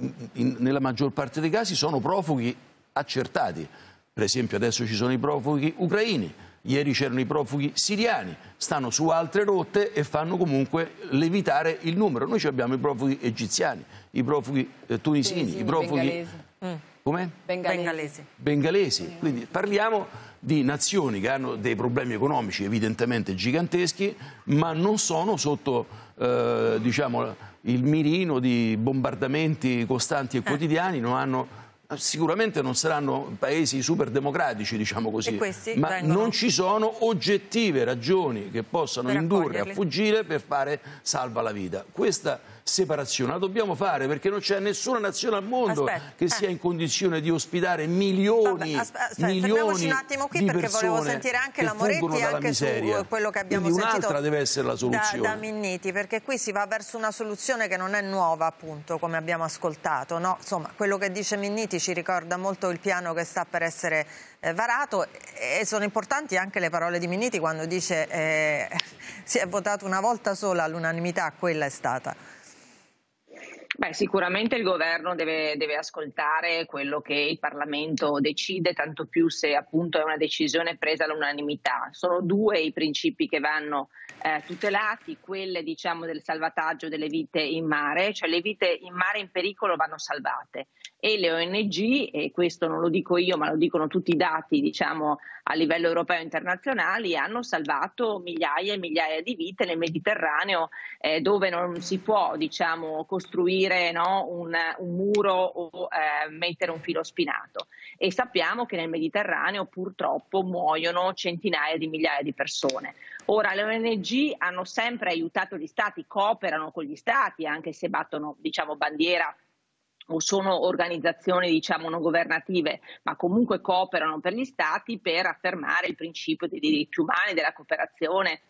mm, in, nella maggior parte dei casi sono profughi accertati. Per esempio adesso ci sono i profughi ucraini, ieri c'erano i profughi siriani, stanno su altre rotte e fanno comunque levitare il numero. Noi abbiamo i profughi egiziani, i profughi eh, tunisini, Tunisini, i profughi... Bengalese. Mm. Come? Bengalesi. Bengalesi. Quindi parliamo di nazioni che hanno dei problemi economici evidentemente giganteschi, ma non sono sotto eh, diciamo, il mirino di bombardamenti costanti e eh. quotidiani, non hanno, sicuramente non saranno paesi super democratici, diciamo così, ma vengono... non ci sono oggettive ragioni che possano per indurre a fuggire per fare salva la vita. Questa separazione. La dobbiamo fare perché non c'è nessuna nazione al mondo aspetta, che eh. sia in condizione di ospitare milioni, Vabbè, aspetta, milioni un attimo qui perché volevo sentire anche la Moretti e anche miseria. su quello che abbiamo Quindi sentito un'altra deve essere la soluzione. Da, da Minniti, perché qui si va verso una soluzione che non è nuova appunto come abbiamo ascoltato. No? Insomma, quello che dice Minniti ci ricorda molto il piano che sta per essere eh, varato e sono importanti anche le parole di Minniti quando dice eh, <laughs> si è votato una volta sola all'unanimità, quella è stata. Beh, sicuramente il governo deve, deve, ascoltare quello che il Parlamento decide, tanto più se appunto è una decisione presa all'unanimità. Sono due i principi che vanno eh, tutelati, quelle diciamo del salvataggio delle vite in mare, cioè le vite in mare in pericolo vanno salvate e le ONG, e questo non lo dico io ma lo dicono tutti i dati diciamo a livello europeo e internazionale, hanno salvato migliaia e migliaia di vite nel Mediterraneo eh, dove non si può diciamo costruire costruire no, un, un, muro o eh, mettere un filo spinato. E sappiamo che nel Mediterraneo purtroppo muoiono centinaia di migliaia di persone. Ora, le ONG hanno sempre aiutato gli stati, cooperano con gli stati, anche se battono diciamo, bandiera o sono organizzazioni diciamo non governative, ma comunque cooperano per gli stati per affermare il principio dei diritti umani, della cooperazione,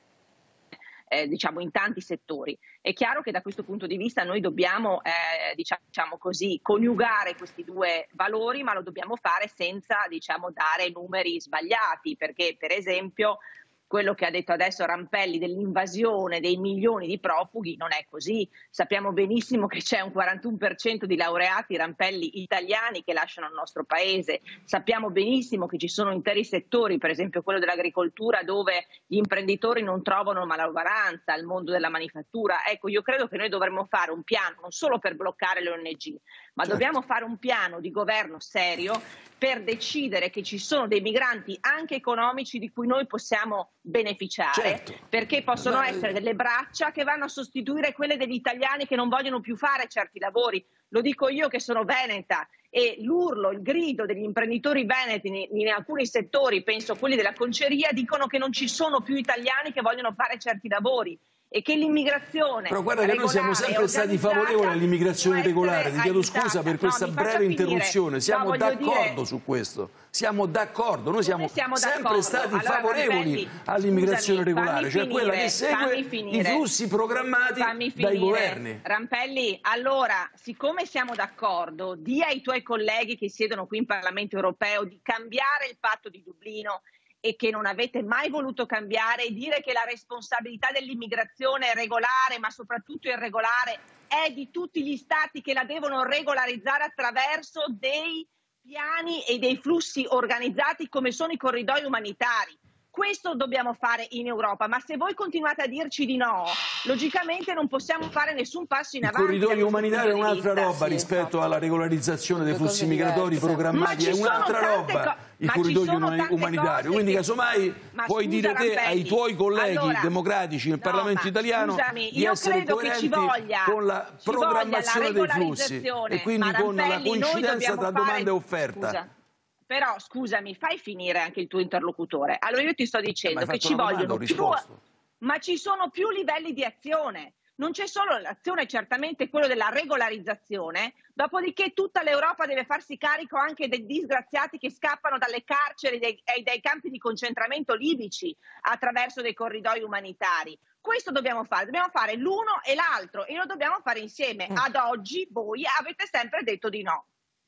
eh, diciamo in tanti settori. È chiaro che da questo punto di vista noi dobbiamo eh, diciamo così, coniugare questi due valori, ma lo dobbiamo fare senza diciamo, dare numeri sbagliati, perché per esempio quello che ha detto adesso Rampelli dell'invasione dei milioni di profughi non è così. Sappiamo benissimo che c'è un 41% di laureati Rampelli italiani che lasciano il nostro paese. Sappiamo benissimo che ci sono interi settori, per esempio quello dell'agricoltura, dove gli imprenditori non trovano malauguranza, il mondo della manifattura. Ecco, io credo che noi dovremmo fare un piano non solo per bloccare le ONG, ma certo. dobbiamo fare un piano di governo serio per decidere che ci sono dei migranti anche economici di cui noi possiamo beneficiare, certo. perché possono ma... essere eh. delle braccia che vanno a sostituire quelle degli italiani che non vogliono più fare certi lavori. Lo dico io che sono veneta e l'urlo, il grido degli imprenditori veneti in, alcuni settori, penso quelli della conceria, dicono che non ci sono più italiani che vogliono fare certi lavori e che l'immigrazione. Però guarda che noi siamo sempre stati favorevoli all'immigrazione regolare. Ti chiedo scusa per questa no, breve interruzione. Siamo d'accordo dire... su questo. Siamo d'accordo. Noi siamo, siamo sempre stati allora, favorevoli all'immigrazione regolare, cioè finire, quella che segue i flussi programmati dai governi. Rampelli, allora, siccome siamo d'accordo, dia ai tuoi colleghi che siedono qui in Parlamento europeo di cambiare il patto di Dublino e che non avete mai voluto cambiare e dire che la responsabilità dell'immigrazione regolare, ma soprattutto irregolare, è di tutti gli stati che la devono regolarizzare attraverso dei piani e dei flussi organizzati come sono i corridoi umanitari. Questo dobbiamo fare in Europa, ma se voi continuate a dirci di no, logicamente non possiamo fare nessun passo in avanti. Il corridoio umanitario è un'altra roba sì, rispetto esatto. alla regolarizzazione dei flussi migratori programmati, è un'altra roba il corridoio umanitario. Quindi che... casomai ma puoi scusa, dire Rampetti, te ai tuoi colleghi allora, democratici nel no, Parlamento italiano scusami, di essere coerenti voglia, con la programmazione la dei flussi e quindi con Rampelli, la coincidenza tra domanda e offerta. Scusa. Però scusami, fai finire anche il tuo interlocutore. Allora io ti sto eh, dicendo che ci vogliono più, ma ci sono più livelli di azione. Non c'è solo l'azione, certamente quello della regolarizzazione, dopodiché tutta l'Europa deve farsi carico anche dei disgraziati che scappano dalle carceri e dai campi di concentramento libici attraverso dei corridoi umanitari. Questo dobbiamo fare, dobbiamo fare l'uno e l'altro e lo dobbiamo fare insieme. Eh. Ad oggi voi avete sempre detto di no.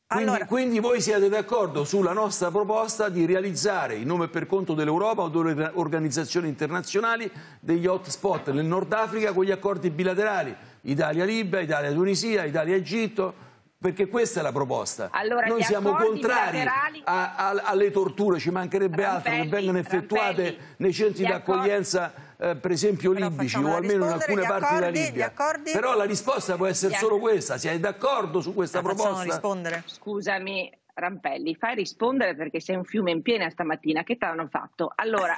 Quindi, allora... quindi, voi siete d'accordo sulla nostra proposta di realizzare in nome e per conto dell'Europa o delle organizzazioni internazionali degli hotspot nel Nord Africa con gli accordi bilaterali Italia-Libia, Italia-Tunisia, Italia-Egitto perché questa è la proposta. Allora, Noi siamo contrari a, a, alle torture, ci mancherebbe Rampelli, altro che vengano effettuate Rampelli, nei centri di accoglienza eh, per esempio Però libici o almeno in alcune accordi, parti della Libia. Accordi... Però la risposta può essere solo questa. sei d'accordo su questa la proposta? rispondere. Scusami, Rampelli, fai rispondere perché sei un fiume in piena stamattina, che te l'hanno fatto? Allora,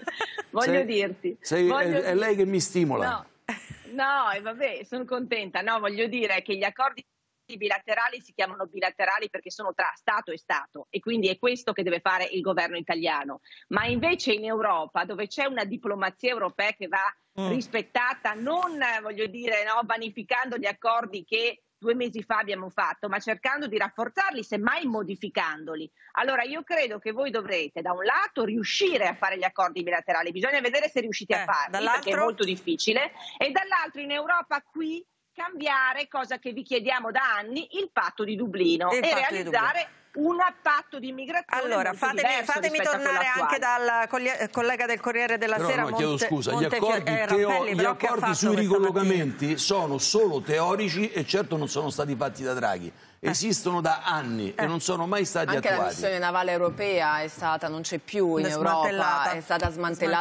<laughs> voglio sei, dirti... Sei, voglio è, è, lei che mi stimola. No, no vabbè, sono contenta. No, voglio dire che gli accordi accordi bilaterali si chiamano bilaterali perché sono tra Stato e Stato e quindi è questo che deve fare il governo italiano. Ma invece in Europa, dove c'è una diplomazia europea che va mm. rispettata, non voglio dire no, vanificando gli accordi che due mesi fa abbiamo fatto, ma cercando di rafforzarli, semmai modificandoli. Allora io credo che voi dovrete, da un lato, riuscire a fare gli accordi bilaterali, bisogna vedere se riuscite eh, a farli, perché è molto difficile, e dall'altro in Europa qui cambiare, cosa che vi chiediamo da anni, il patto di Dublino il e realizzare un patto di immigrazione. Allora, fatemi, fatemi tornare anche dal eh, collega del Corriere della però Sera. No, Monte, scusa, gli eh, accordi, eh, Rappelli, gli accordi sui ricollocamenti sono solo teorici e certo non sono stati fatti da Draghi. Eh. esistono da anni eh. e non sono mai stati Anche attuati. Anche la missione navale europea è stata, non c'è più in Europa, è stata smantellata,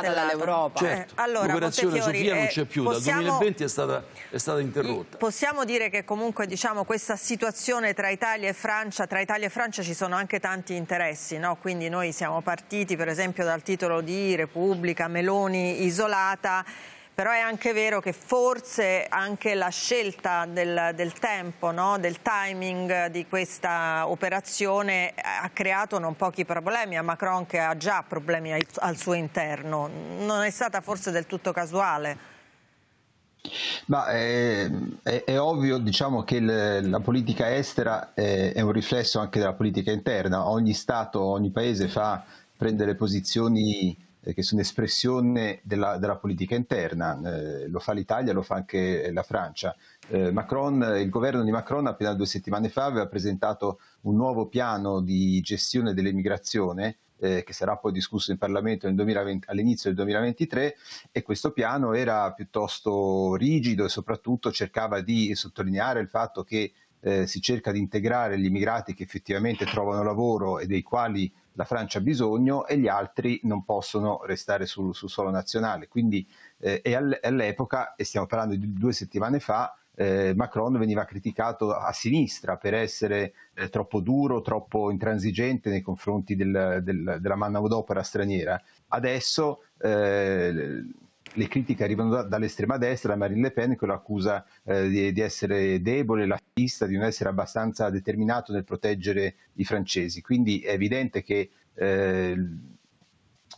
smantellata. dall'Europa. Certo, eh, allora, l'operazione eh, Sofia eh, non c'è più, possiamo, dal 2020 è stata, è stata, interrotta. Possiamo dire che comunque diciamo, questa situazione tra Italia e Francia, tra Italia e Francia ci sono anche tanti interessi, no? quindi noi siamo partiti per esempio dal titolo di Repubblica Meloni isolata però è anche vero che forse anche la scelta del, del tempo, no? del timing di questa operazione ha creato non pochi problemi a Macron che ha già problemi al, al suo interno, non è stata forse del tutto casuale. Ma è, eh, è, è, ovvio diciamo, che le, la politica estera è, eh, è, un riflesso anche della politica interna, ogni Stato, ogni Paese fa, prende posizioni eh, che sono espressione della, della politica interna, eh, lo fa l'Italia, lo fa anche la Francia. Eh, Macron, il governo di Macron appena due settimane fa aveva presentato un nuovo piano di gestione dell'immigrazione eh, che sarà poi discusso in Parlamento 2020, all'inizio del 2023 e questo piano era piuttosto rigido e soprattutto cercava di sottolineare il fatto che eh, si cerca di integrare gli immigrati che effettivamente trovano lavoro e dei quali la Francia ha bisogno e gli altri non possono restare sul, sul suolo nazionale. Quindi eh, e all'epoca, e stiamo parlando di due settimane fa, eh, Macron veniva criticato a sinistra per essere eh, troppo duro, troppo intransigente nei confronti del, del, della manodopera straniera. Adesso eh, le critiche arrivano da, dall'estrema destra, Marine Le Pen che lo accusa eh, di, di, essere debole, lassista, di non essere abbastanza determinato nel proteggere i francesi. Quindi è evidente che eh,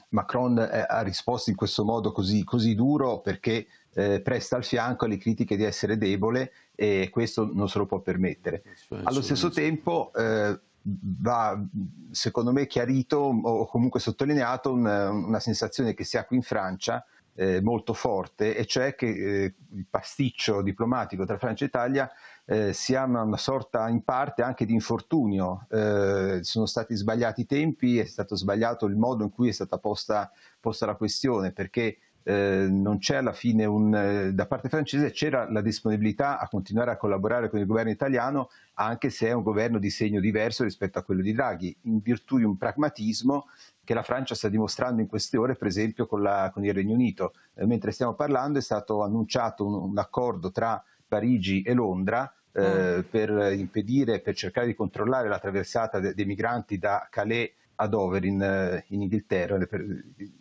Macron eh, ha risposto in questo modo così, così duro perché eh, presta al fianco alle critiche di essere debole e questo non se lo può permettere. Allo stesso tempo eh, va secondo me chiarito o comunque sottolineato una, una sensazione che si ha qui in Francia eh, molto forte, e cioè che eh, il pasticcio diplomatico tra Francia e Italia eh, sia una sorta in parte anche di infortunio. Eh, sono stati sbagliati i tempi, è stato sbagliato il modo in cui è stata posta, posta la questione, perché eh, non c'è alla fine un, eh, da parte francese c'era la disponibilità a continuare a collaborare con il governo italiano anche se è un governo di segno diverso rispetto a quello di Draghi in virtù di un pragmatismo che la Francia sta dimostrando in queste ore, per esempio, con, la, con il Regno Unito. Eh, mentre stiamo parlando è stato annunciato un, un accordo tra Parigi e Londra eh, mm. per impedire, per cercare di controllare la traversata de, dei migranti da Calais a Dover in, in Inghilterra. per, eh,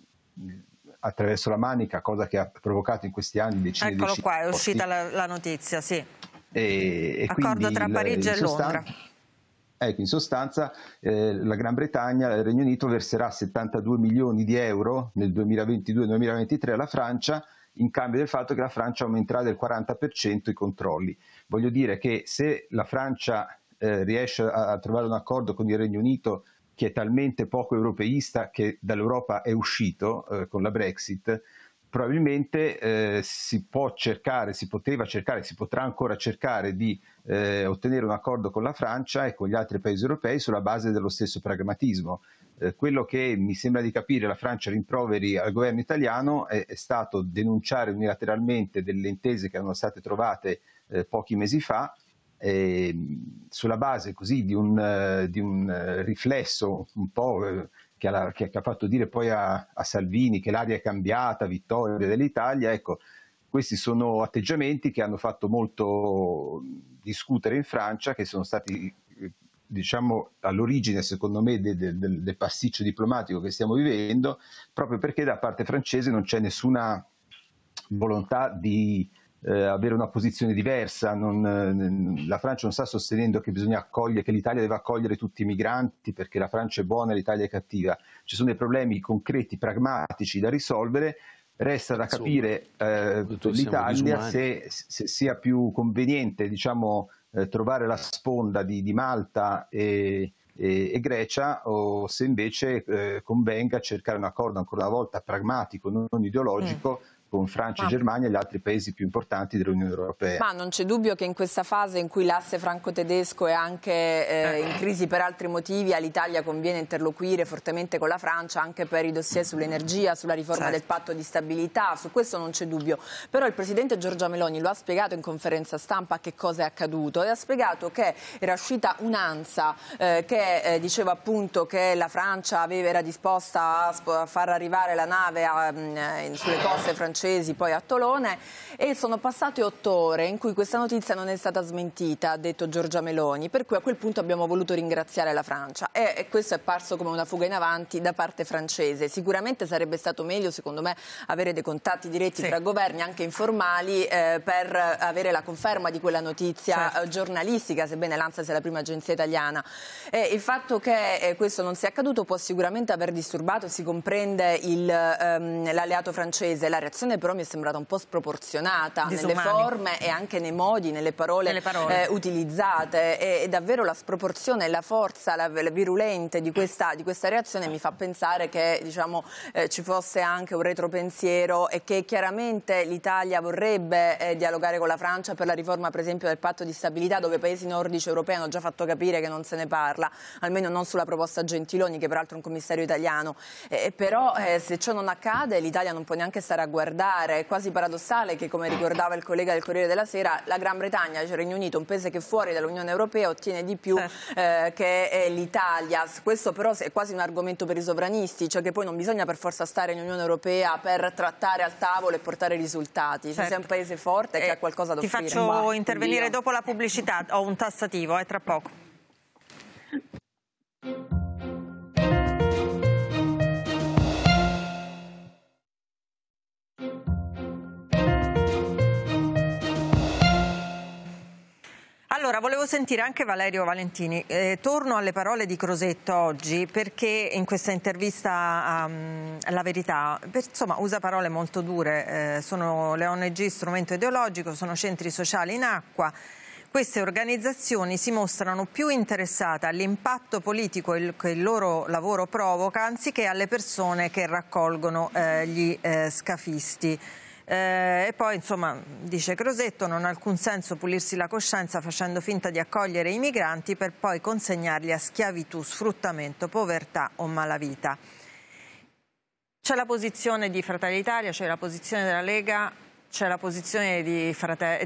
attraverso la manica, cosa che ha provocato in questi anni decine Eccolo di Eccolo qua, è uscita la, la, notizia, sì. E, e Accordo tra Parigi il, e Londra. Ecco, in sostanza eh, la Gran Bretagna, il Regno Unito verserà 72 milioni di euro nel 2022-2023 alla Francia in cambio del fatto che la Francia aumenterà del 40% i controlli. Voglio dire che se la Francia eh, riesce a, a trovare un accordo con il Regno Unito che è talmente poco europeista che dall'Europa è uscito eh, con la Brexit, probabilmente eh, si può cercare, si poteva cercare, si potrà ancora cercare di eh, ottenere un accordo con la Francia e con gli altri paesi europei sulla base dello stesso pragmatismo. Eh, quello che mi sembra di capire la Francia rimproveri al governo italiano è, è stato denunciare unilateralmente delle intese che erano state trovate eh, pochi mesi fa ehm, sulla base così di un, eh, di un eh, riflesso un po' che, alla, che, ha fatto dire poi a, a Salvini che l'aria è cambiata, vittoria dell'Italia, ecco, questi sono atteggiamenti che hanno fatto molto discutere in Francia, che sono stati diciamo, all'origine, secondo me, del, del, del pasticcio diplomatico che stiamo vivendo, proprio perché da parte francese non c'è nessuna volontà di eh, avere una posizione diversa. Non, eh, la Francia non sta sostenendo che, bisogna accogliere, che l'Italia deve accogliere tutti i migranti perché la Francia è buona e l'Italia è cattiva. Ci sono dei problemi concreti, pragmatici da risolvere. Resta da capire eh, l'Italia se, se, sia più conveniente diciamo, eh, trovare la sponda di, di Malta e, e, e, Grecia o se invece eh, convenga cercare un accordo ancora una volta pragmatico, non, non ideologico, mm con Francia e Germania e gli altri paesi più importanti dell'Unione Europea. Ma non c'è dubbio che in questa fase in cui l'asse franco-tedesco è anche eh, in crisi per altri motivi, all'Italia conviene interloquire fortemente con la Francia anche per i dossier sull'energia, sulla riforma certo. del patto di stabilità, su questo non c'è dubbio. Però il Presidente Giorgia Meloni lo ha spiegato in conferenza stampa che cosa è accaduto e ha spiegato che era uscita un'ANSA eh, che eh, diceva appunto che la Francia aveva, era disposta a, a far arrivare la nave a, mh, mm, eh, sulle coste francesi scesi poi a Tolone e sono passate otto ore in cui questa notizia non è stata smentita, ha detto Giorgia Meloni, per cui a quel punto abbiamo voluto ringraziare la Francia e, questo è parso come una fuga in avanti da parte francese. Sicuramente sarebbe stato meglio, secondo me, avere dei contatti diretti sì. tra governi anche informali eh, per avere la conferma di quella notizia certo. Eh, giornalistica, sebbene l'ANSA sia la prima agenzia italiana. Eh, il fatto che eh, questo non sia accaduto può sicuramente aver disturbato, si comprende ehm, l'alleato ehm, francese, la reazione decisione però mi è sembrata un po' sproporzionata Disumani. nelle forme e anche nei modi, nelle parole, nelle parole. Eh, utilizzate e, e, davvero la sproporzione, la forza, la, la virulente di questa, di questa, reazione mi fa pensare che diciamo, eh, ci fosse anche un retropensiero e che chiaramente l'Italia vorrebbe eh, dialogare con la Francia per la riforma per esempio del patto di stabilità dove i paesi nordici europei hanno già fatto capire che non se ne parla, almeno non sulla proposta Gentiloni che peraltro è un commissario italiano, però eh, se ciò non accade l'Italia non può neanche stare a guardare andare. È quasi paradossale che, come ricordava il collega del Corriere della Sera, la Gran Bretagna, cioè il Regno Unito, un paese che fuori dall'Unione Europea ottiene di più certo. eh, che l'Italia. Questo però è quasi un argomento per i sovranisti, cioè che poi non bisogna per forza stare in Unione Europea per trattare al tavolo e portare risultati. Certo. Se sei un paese forte e che eh, ha qualcosa da offrire. Ti faccio Ma, intervenire Dio. dopo la pubblicità, ho un tassativo, eh, tra poco. Allora, volevo sentire anche Valerio Valentini. Eh, torno alle parole di Crosetto oggi perché in questa intervista um, La Verità per, insomma, usa parole molto dure. Eh, sono le ONG strumento ideologico, sono centri sociali in acqua. Queste organizzazioni si mostrano più interessate all'impatto politico che il loro lavoro provoca anziché alle persone che raccolgono eh, gli eh, scafisti. Eh, e poi, insomma, dice Crosetto, non ha alcun senso pulirsi la coscienza facendo finta di accogliere i migranti per poi consegnarli a schiavitù, sfruttamento, povertà o malavita. C'è la posizione di Fratelli Italia, c'è la posizione della Lega, c'è la posizione di,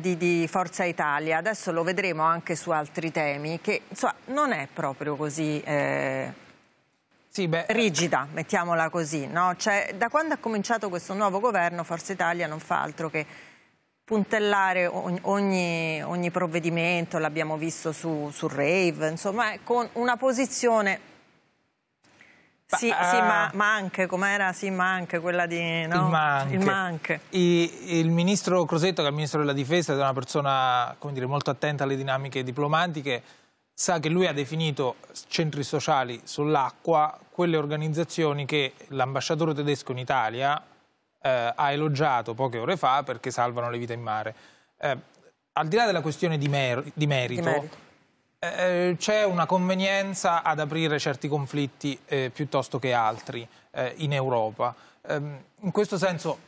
di, di, Forza Italia, adesso lo vedremo anche su altri temi, che insomma, non è proprio così... Eh sì, eh, rigida, mettiamola così. No? Cioè, da quando ha cominciato questo nuovo governo, Forza Italia non fa altro che puntellare ogni, ogni provvedimento, l'abbiamo visto su, su, Rave, insomma, eh, con una posizione... ma, sì, uh... ma, eh, ma anche, com'era? Sì, ma anche quella di... No? Il manche. Il, manche. I, il ministro Crosetto, che è il ministro della difesa, è una persona dire, molto attenta alle dinamiche diplomatiche, sa che lui ha definito centri sociali sull'acqua quelle organizzazioni che l'ambasciatore tedesco in Italia eh, ha elogiato poche ore fa perché salvano le vite in mare. Eh, al di là della questione di, mer di merito, merito. Eh, eh, c'è una convenienza ad aprire certi conflitti eh, piuttosto che altri eh, in Europa. Ehm, in questo senso,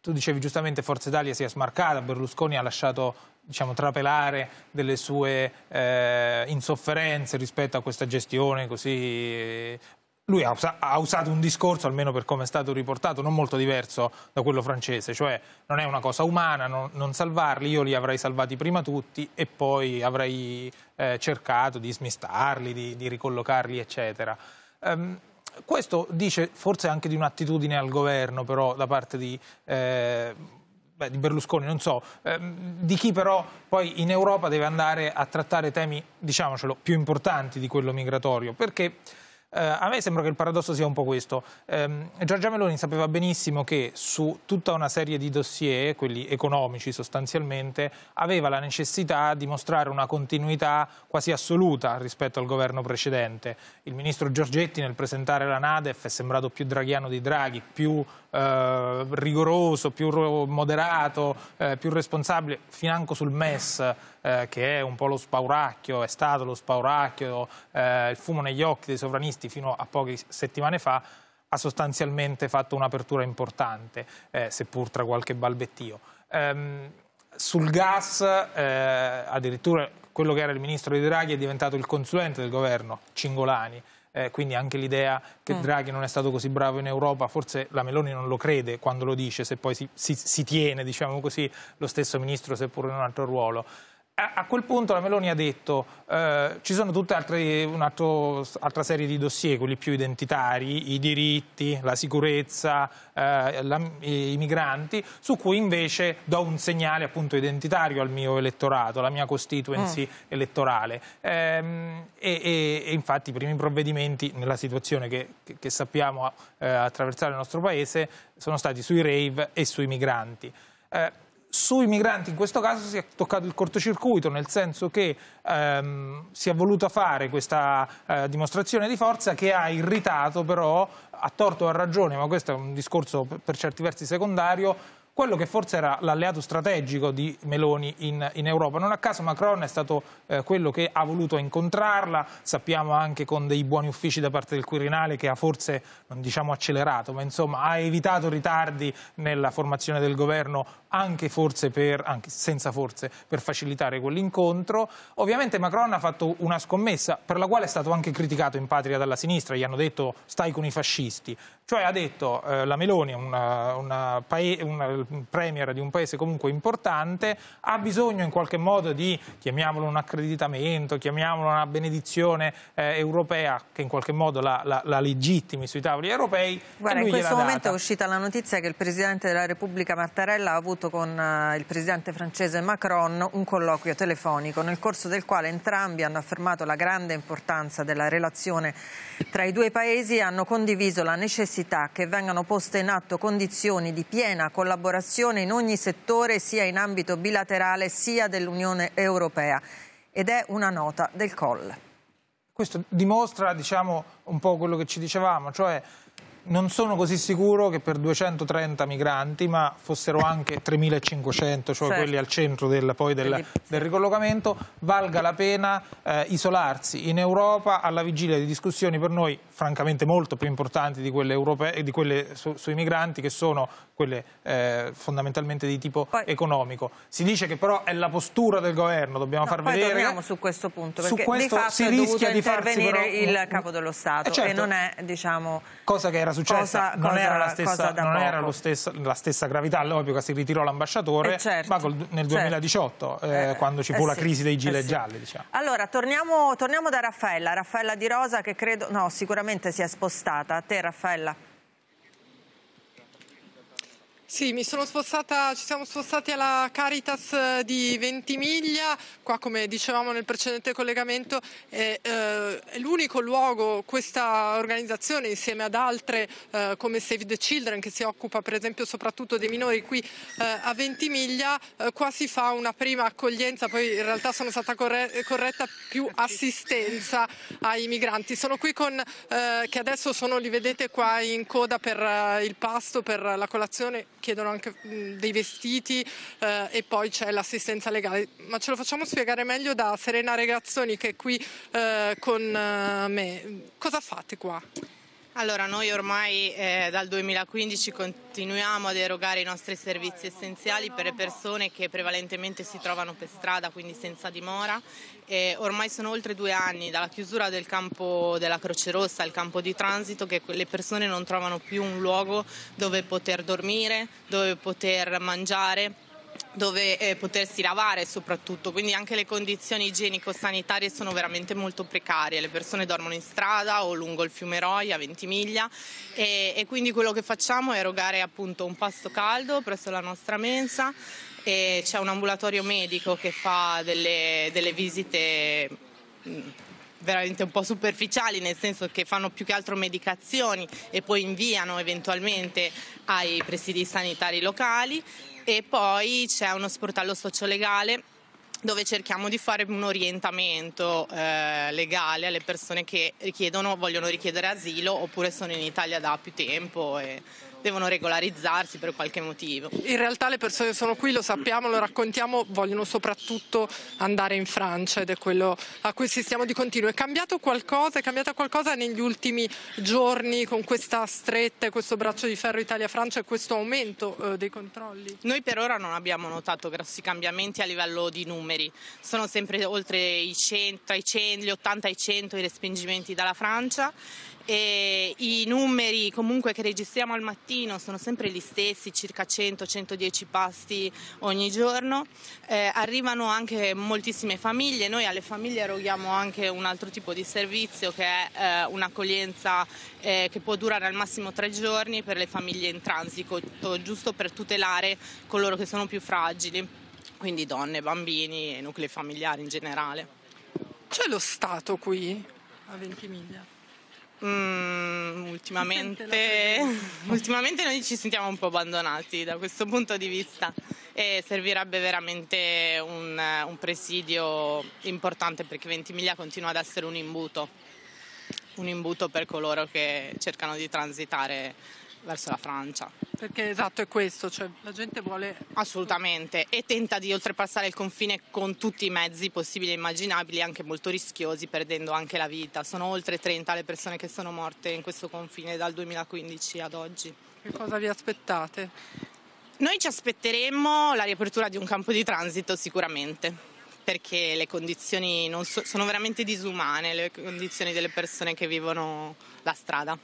tu dicevi giustamente, Forza Italia si è smarcata, Berlusconi ha lasciato diciamo, trapelare delle sue eh, insofferenze rispetto a questa gestione così lui ha, usato un discorso, almeno per come è stato riportato, non molto diverso da quello francese, cioè non è una cosa umana non, non salvarli, io li avrei salvati prima tutti e poi avrei eh, cercato di smistarli, di, di ricollocarli, eccetera. Um, questo dice forse anche di un'attitudine al governo, però, da parte di... Eh, beh, di Berlusconi, non so, ehm, di chi però poi in Europa deve andare a trattare temi, diciamocelo, più importanti di quello migratorio, perché eh, a me sembra che il paradosso sia un po' questo. Eh, Giorgia Meloni sapeva benissimo che su tutta una serie di dossier, quelli economici sostanzialmente, aveva la necessità di mostrare una continuità quasi assoluta rispetto al governo precedente. Il ministro Giorgetti nel presentare la Nadef è sembrato più draghiano di Draghi, più eh, rigoroso, più moderato, eh, più responsabile, financo sul MES eh, che è un po' lo spauracchio, è stato lo spauracchio, eh, il fumo negli occhi dei sovranisti fino a poche settimane fa, ha sostanzialmente fatto un'apertura importante, eh, seppur tra qualche balbettio. Ehm, sul gas, eh, addirittura quello che era il ministro di Draghi è diventato il consulente del governo, Cingolani, eh, quindi anche l'idea che mm. Draghi non è stato così bravo in Europa, forse la Meloni non lo crede quando lo dice, se poi si, si, si tiene diciamo così, lo stesso ministro seppur in un altro ruolo a, quel punto la Meloni ha detto eh, ci sono tutta un'altra serie di dossier, quelli più identitari, i diritti, la sicurezza, eh, la, i migranti, su cui invece do un segnale appunto identitario al mio elettorato, alla mia constituency mm. elettorale. Ehm, e, e, e, infatti i primi provvedimenti nella situazione che, che, che sappiamo eh, attraversare il nostro paese sono stati sui rave e sui migranti. Eh, sui migranti in questo caso si è toccato il cortocircuito, nel senso che ehm, si è voluta fare questa eh, dimostrazione di forza che ha irritato però, a torto o a ragione, ma questo è un discorso per certi versi secondario, quello che forse era l'alleato strategico di Meloni in, in, Europa. Non a caso Macron è stato eh, quello che ha voluto incontrarla, sappiamo anche con dei buoni uffici da parte del Quirinale che ha forse, non diciamo accelerato, ma insomma ha evitato ritardi nella formazione del governo anche forse per, anche senza forse, per facilitare quell'incontro. Ovviamente Macron ha fatto una scommessa per la quale è stato anche criticato in patria dalla sinistra, gli hanno detto stai con i fascisti, cioè ha detto eh, la Meloni, è una, una, una premier di un paese comunque importante, ha bisogno in qualche modo di, chiamiamolo un accreditamento, chiamiamolo una benedizione eh, europea che in qualche modo la, la, la legittimi sui tavoli europei. Guarda, in questo momento data. è uscita la notizia che il Presidente della Repubblica Mattarella ha avuto con uh, il Presidente francese Macron un colloquio telefonico nel corso del quale entrambi hanno affermato la grande importanza della relazione tra i due paesi hanno condiviso la necessità che vengano poste in atto condizioni di piena collaborazione in ogni settore, sia in ambito bilaterale sia dell'Unione Europea. Ed è una nota del Col. Questo dimostra diciamo, un po' quello che ci dicevamo, cioè non sono così sicuro che per 230 migranti, ma fossero anche 3.500, cioè certo. quelli al centro del, del, del ricollocamento, valga la pena eh, isolarsi in Europa alla vigilia di discussioni per noi francamente molto più importanti di quelle, europee, eh, di quelle su, sui migranti, che sono quelle eh, fondamentalmente di tipo poi, economico. Si dice che però è la postura del governo, dobbiamo no, far vedere... Poi su questo punto, perché su questo di fatto si rischia di intervenire però... il capo dello Stato eh certo, e non è, diciamo... Cosa che era successa, cosa, non cosa, era, la stessa, non era stessa, la stessa, gravità all'epoca si ritirò l'ambasciatore, eh certo, ma col, nel 2018, certo. Eh, eh, quando ci fu la sì, crisi dei gilet gialli. Sì. Diciamo. Allora, torniamo, torniamo da Raffaella, Raffaella Di Rosa che credo... No, sicuramente finalmente si è spostata. A te Raffaella. Sì, mi sono spostata, ci siamo spostati alla Caritas eh, di Ventimiglia, qua come dicevamo nel precedente collegamento è, eh, è l'unico luogo questa organizzazione insieme ad altre eh, come Save the Children che si occupa per esempio soprattutto dei minori qui eh, a Ventimiglia, eh, qua si fa una prima accoglienza, poi in realtà sono stata corre corretta più assistenza ai migranti. Sono qui con, eh, che adesso sono, li vedete qua in coda per il pasto, per la colazione chiedono anche dei vestiti eh, e poi c'è l'assistenza legale. Ma ce lo facciamo spiegare meglio da Serena Regazzoni che è qui eh, con eh, me. Cosa fate qua? Allora, noi ormai eh, dal 2015 continuiamo ad erogare i nostri servizi essenziali per le persone che prevalentemente si trovano per strada, quindi senza dimora. E ormai sono oltre due anni dalla chiusura del campo della Croce Rossa, il campo di transito, che le persone non trovano più un luogo dove poter dormire, dove poter mangiare dove eh, potersi lavare soprattutto, quindi anche le condizioni igienico-sanitarie sono veramente molto precarie, le persone dormono in strada o lungo il fiume Roy a Ventimiglia e, e quindi quello che facciamo è erogare appunto un pasto caldo presso la nostra mensa e c'è un ambulatorio medico che fa delle, delle visite mm, veramente un po' superficiali, nel senso che fanno più che altro medicazioni e poi inviano eventualmente ai presidi sanitari locali e poi c'è uno sportello sociolegale dove cerchiamo di fare un orientamento eh, legale alle persone che richiedono, vogliono richiedere asilo oppure sono in Italia da più tempo. E devono regolarizzarsi per qualche motivo. In realtà le persone sono qui, lo sappiamo, lo raccontiamo, vogliono soprattutto andare in Francia ed è quello a cui assistiamo di continuo. È cambiato qualcosa, è cambiata qualcosa negli ultimi giorni con questa stretta, questo braccio di ferro Italia-Francia e questo aumento eh, dei controlli? Noi per ora non abbiamo notato grossi cambiamenti a livello di numeri, sono sempre oltre i 100, i 100 gli 80 e i 100 i respingimenti dalla Francia e i numeri comunque che registriamo al mattino sono sempre gli stessi, circa 100-110 pasti ogni giorno. Eh, arrivano anche moltissime famiglie, noi alle famiglie eroghiamo anche un altro tipo di servizio che è eh, un'accoglienza eh, che può durare al massimo tre giorni per le famiglie in transito, giusto per tutelare coloro che sono più fragili, quindi donne, bambini e nuclei familiari in generale. C'è lo Stato qui a Ventimiglia? Mm, ultimamente, <laughs> ultimamente, noi ci sentiamo un po' abbandonati da questo punto di vista e servirebbe veramente un, un presidio importante perché Ventimiglia continua ad essere un imbuto, un imbuto per coloro che cercano di transitare verso la Francia. Perché esatto, è questo, cioè la gente vuole... Assolutamente, e tenta di oltrepassare il confine con tutti i mezzi possibili e immaginabili, anche molto rischiosi, perdendo anche la vita. Sono oltre 30 le persone che sono morte in questo confine dal 2015 ad oggi. Che cosa vi aspettate? Noi ci aspetteremmo la riapertura di un campo di transito sicuramente perché le condizioni so, sono veramente disumane, le condizioni delle persone che vivono la strada.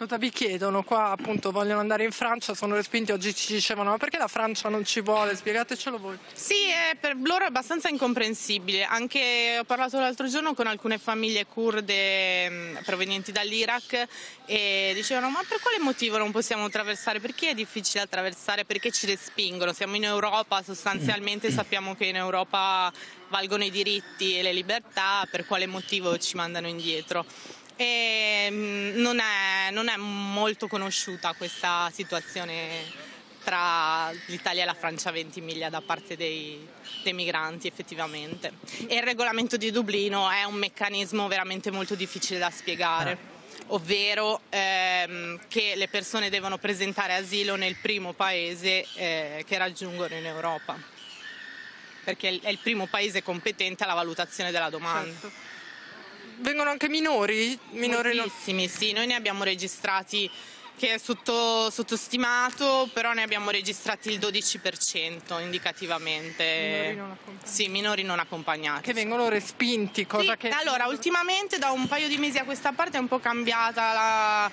Cosa vi chiedono? Qua appunto vogliono andare in Francia, sono respinti, oggi ci dicevano ma perché la Francia non ci vuole? Spiegatecelo voi. Sì, è per loro è abbastanza incomprensibile, anche ho parlato l'altro giorno con alcune famiglie kurde mm, provenienti dall'Iraq e dicevano ma per quale motivo non possiamo attraversare? Perché è difficile attraversare? Perché ci respingono? Siamo in Europa, sostanzialmente mm. sappiamo che in Europa valgono i diritti e le libertà, per quale motivo ci mandano indietro? e mm, non è, non è molto conosciuta questa situazione tra l'Italia e la Francia 20 miglia da parte dei, dei, migranti effettivamente. E il regolamento di Dublino è un meccanismo veramente molto difficile da spiegare. Eh. Ovvero ehm, che le persone devono presentare asilo nel primo paese eh, che raggiungono in Europa, perché è il primo paese competente alla valutazione della domanda. Certo vengono anche minori? minori Moltissimi, no... sì, noi ne abbiamo registrati che è sotto, sottostimato, però ne abbiamo registrati il 12% indicativamente. Minori non accompagnati. sì, minori non accompagnati. Che vengono respinti, cosa sì, che... Allora, ultimamente da un paio di mesi a questa parte è un po' cambiata la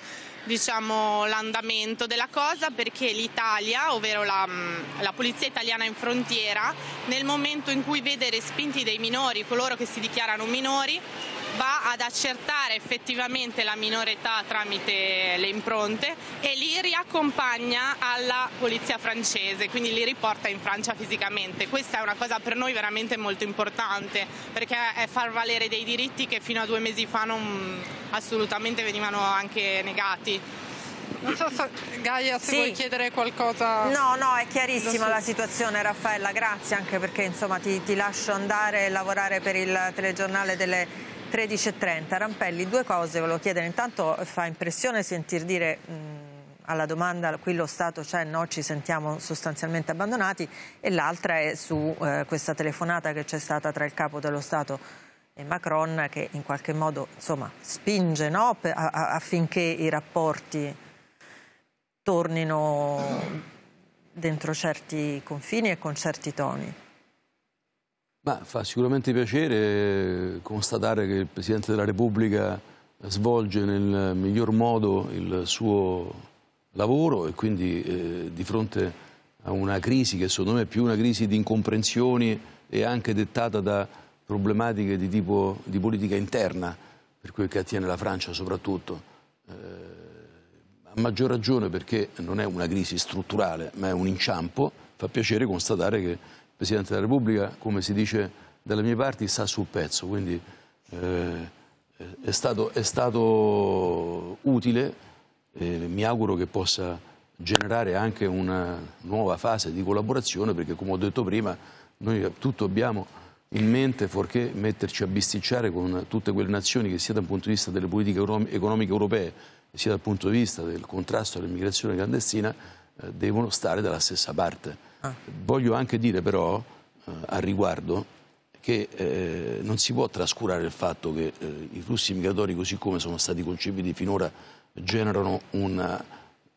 diciamo, l'andamento della cosa perché l'Italia, ovvero la, mm, la, polizia italiana in frontiera, nel momento in cui vede respinti dei minori, coloro che si dichiarano minori, va ad accertare effettivamente la minore età tramite le impronte e li riaccompagna alla polizia francese, quindi li riporta in Francia fisicamente. Questa è una cosa per noi veramente molto importante perché è far valere dei diritti che fino a due mesi fa non assolutamente venivano anche negati. Non so se Gaia se sì. vuoi chiedere qualcosa. No, no, è chiarissima so. la situazione Raffaella, grazie anche perché insomma ti, ti lascio andare e lavorare per il telegiornale delle 13.30. Rampelli, due cose volevo chiedere. Intanto eh, fa impressione sentir dire mh, mm, alla domanda qui lo Stato c'è, no? Ci sentiamo sostanzialmente abbandonati. E l'altra è su eh, questa telefonata che c'è stata tra il capo dello Stato e Macron che in qualche modo insomma, spinge no? affinché i rapporti tornino dentro certi confini e con certi toni. Ma fa sicuramente piacere eh, constatare che il Presidente della Repubblica svolge nel miglior modo il suo lavoro e quindi eh, di fronte a una crisi che secondo me è più una crisi di incomprensioni e anche dettata da problematiche di tipo di politica interna, per quel che attiene la Francia soprattutto, eh, a maggior ragione perché non è una crisi strutturale ma è un inciampo, fa piacere constatare che il Presidente della Repubblica, come si dice dalle mie parti, sta sul pezzo, quindi eh, è, stato, è, stato, utile e mi auguro che possa generare anche una nuova fase di collaborazione perché come ho detto prima noi tutto abbiamo in mente fuorché metterci a bisticciare con tutte quelle nazioni che sia dal punto di vista delle politiche economiche europee sia dal punto di vista del contrasto all'immigrazione clandestina eh, devono stare dalla stessa parte. Ah. Voglio anche dire però eh, a riguardo che eh, non si può trascurare il fatto che eh, i flussi migratori così come sono stati concepiti finora generano una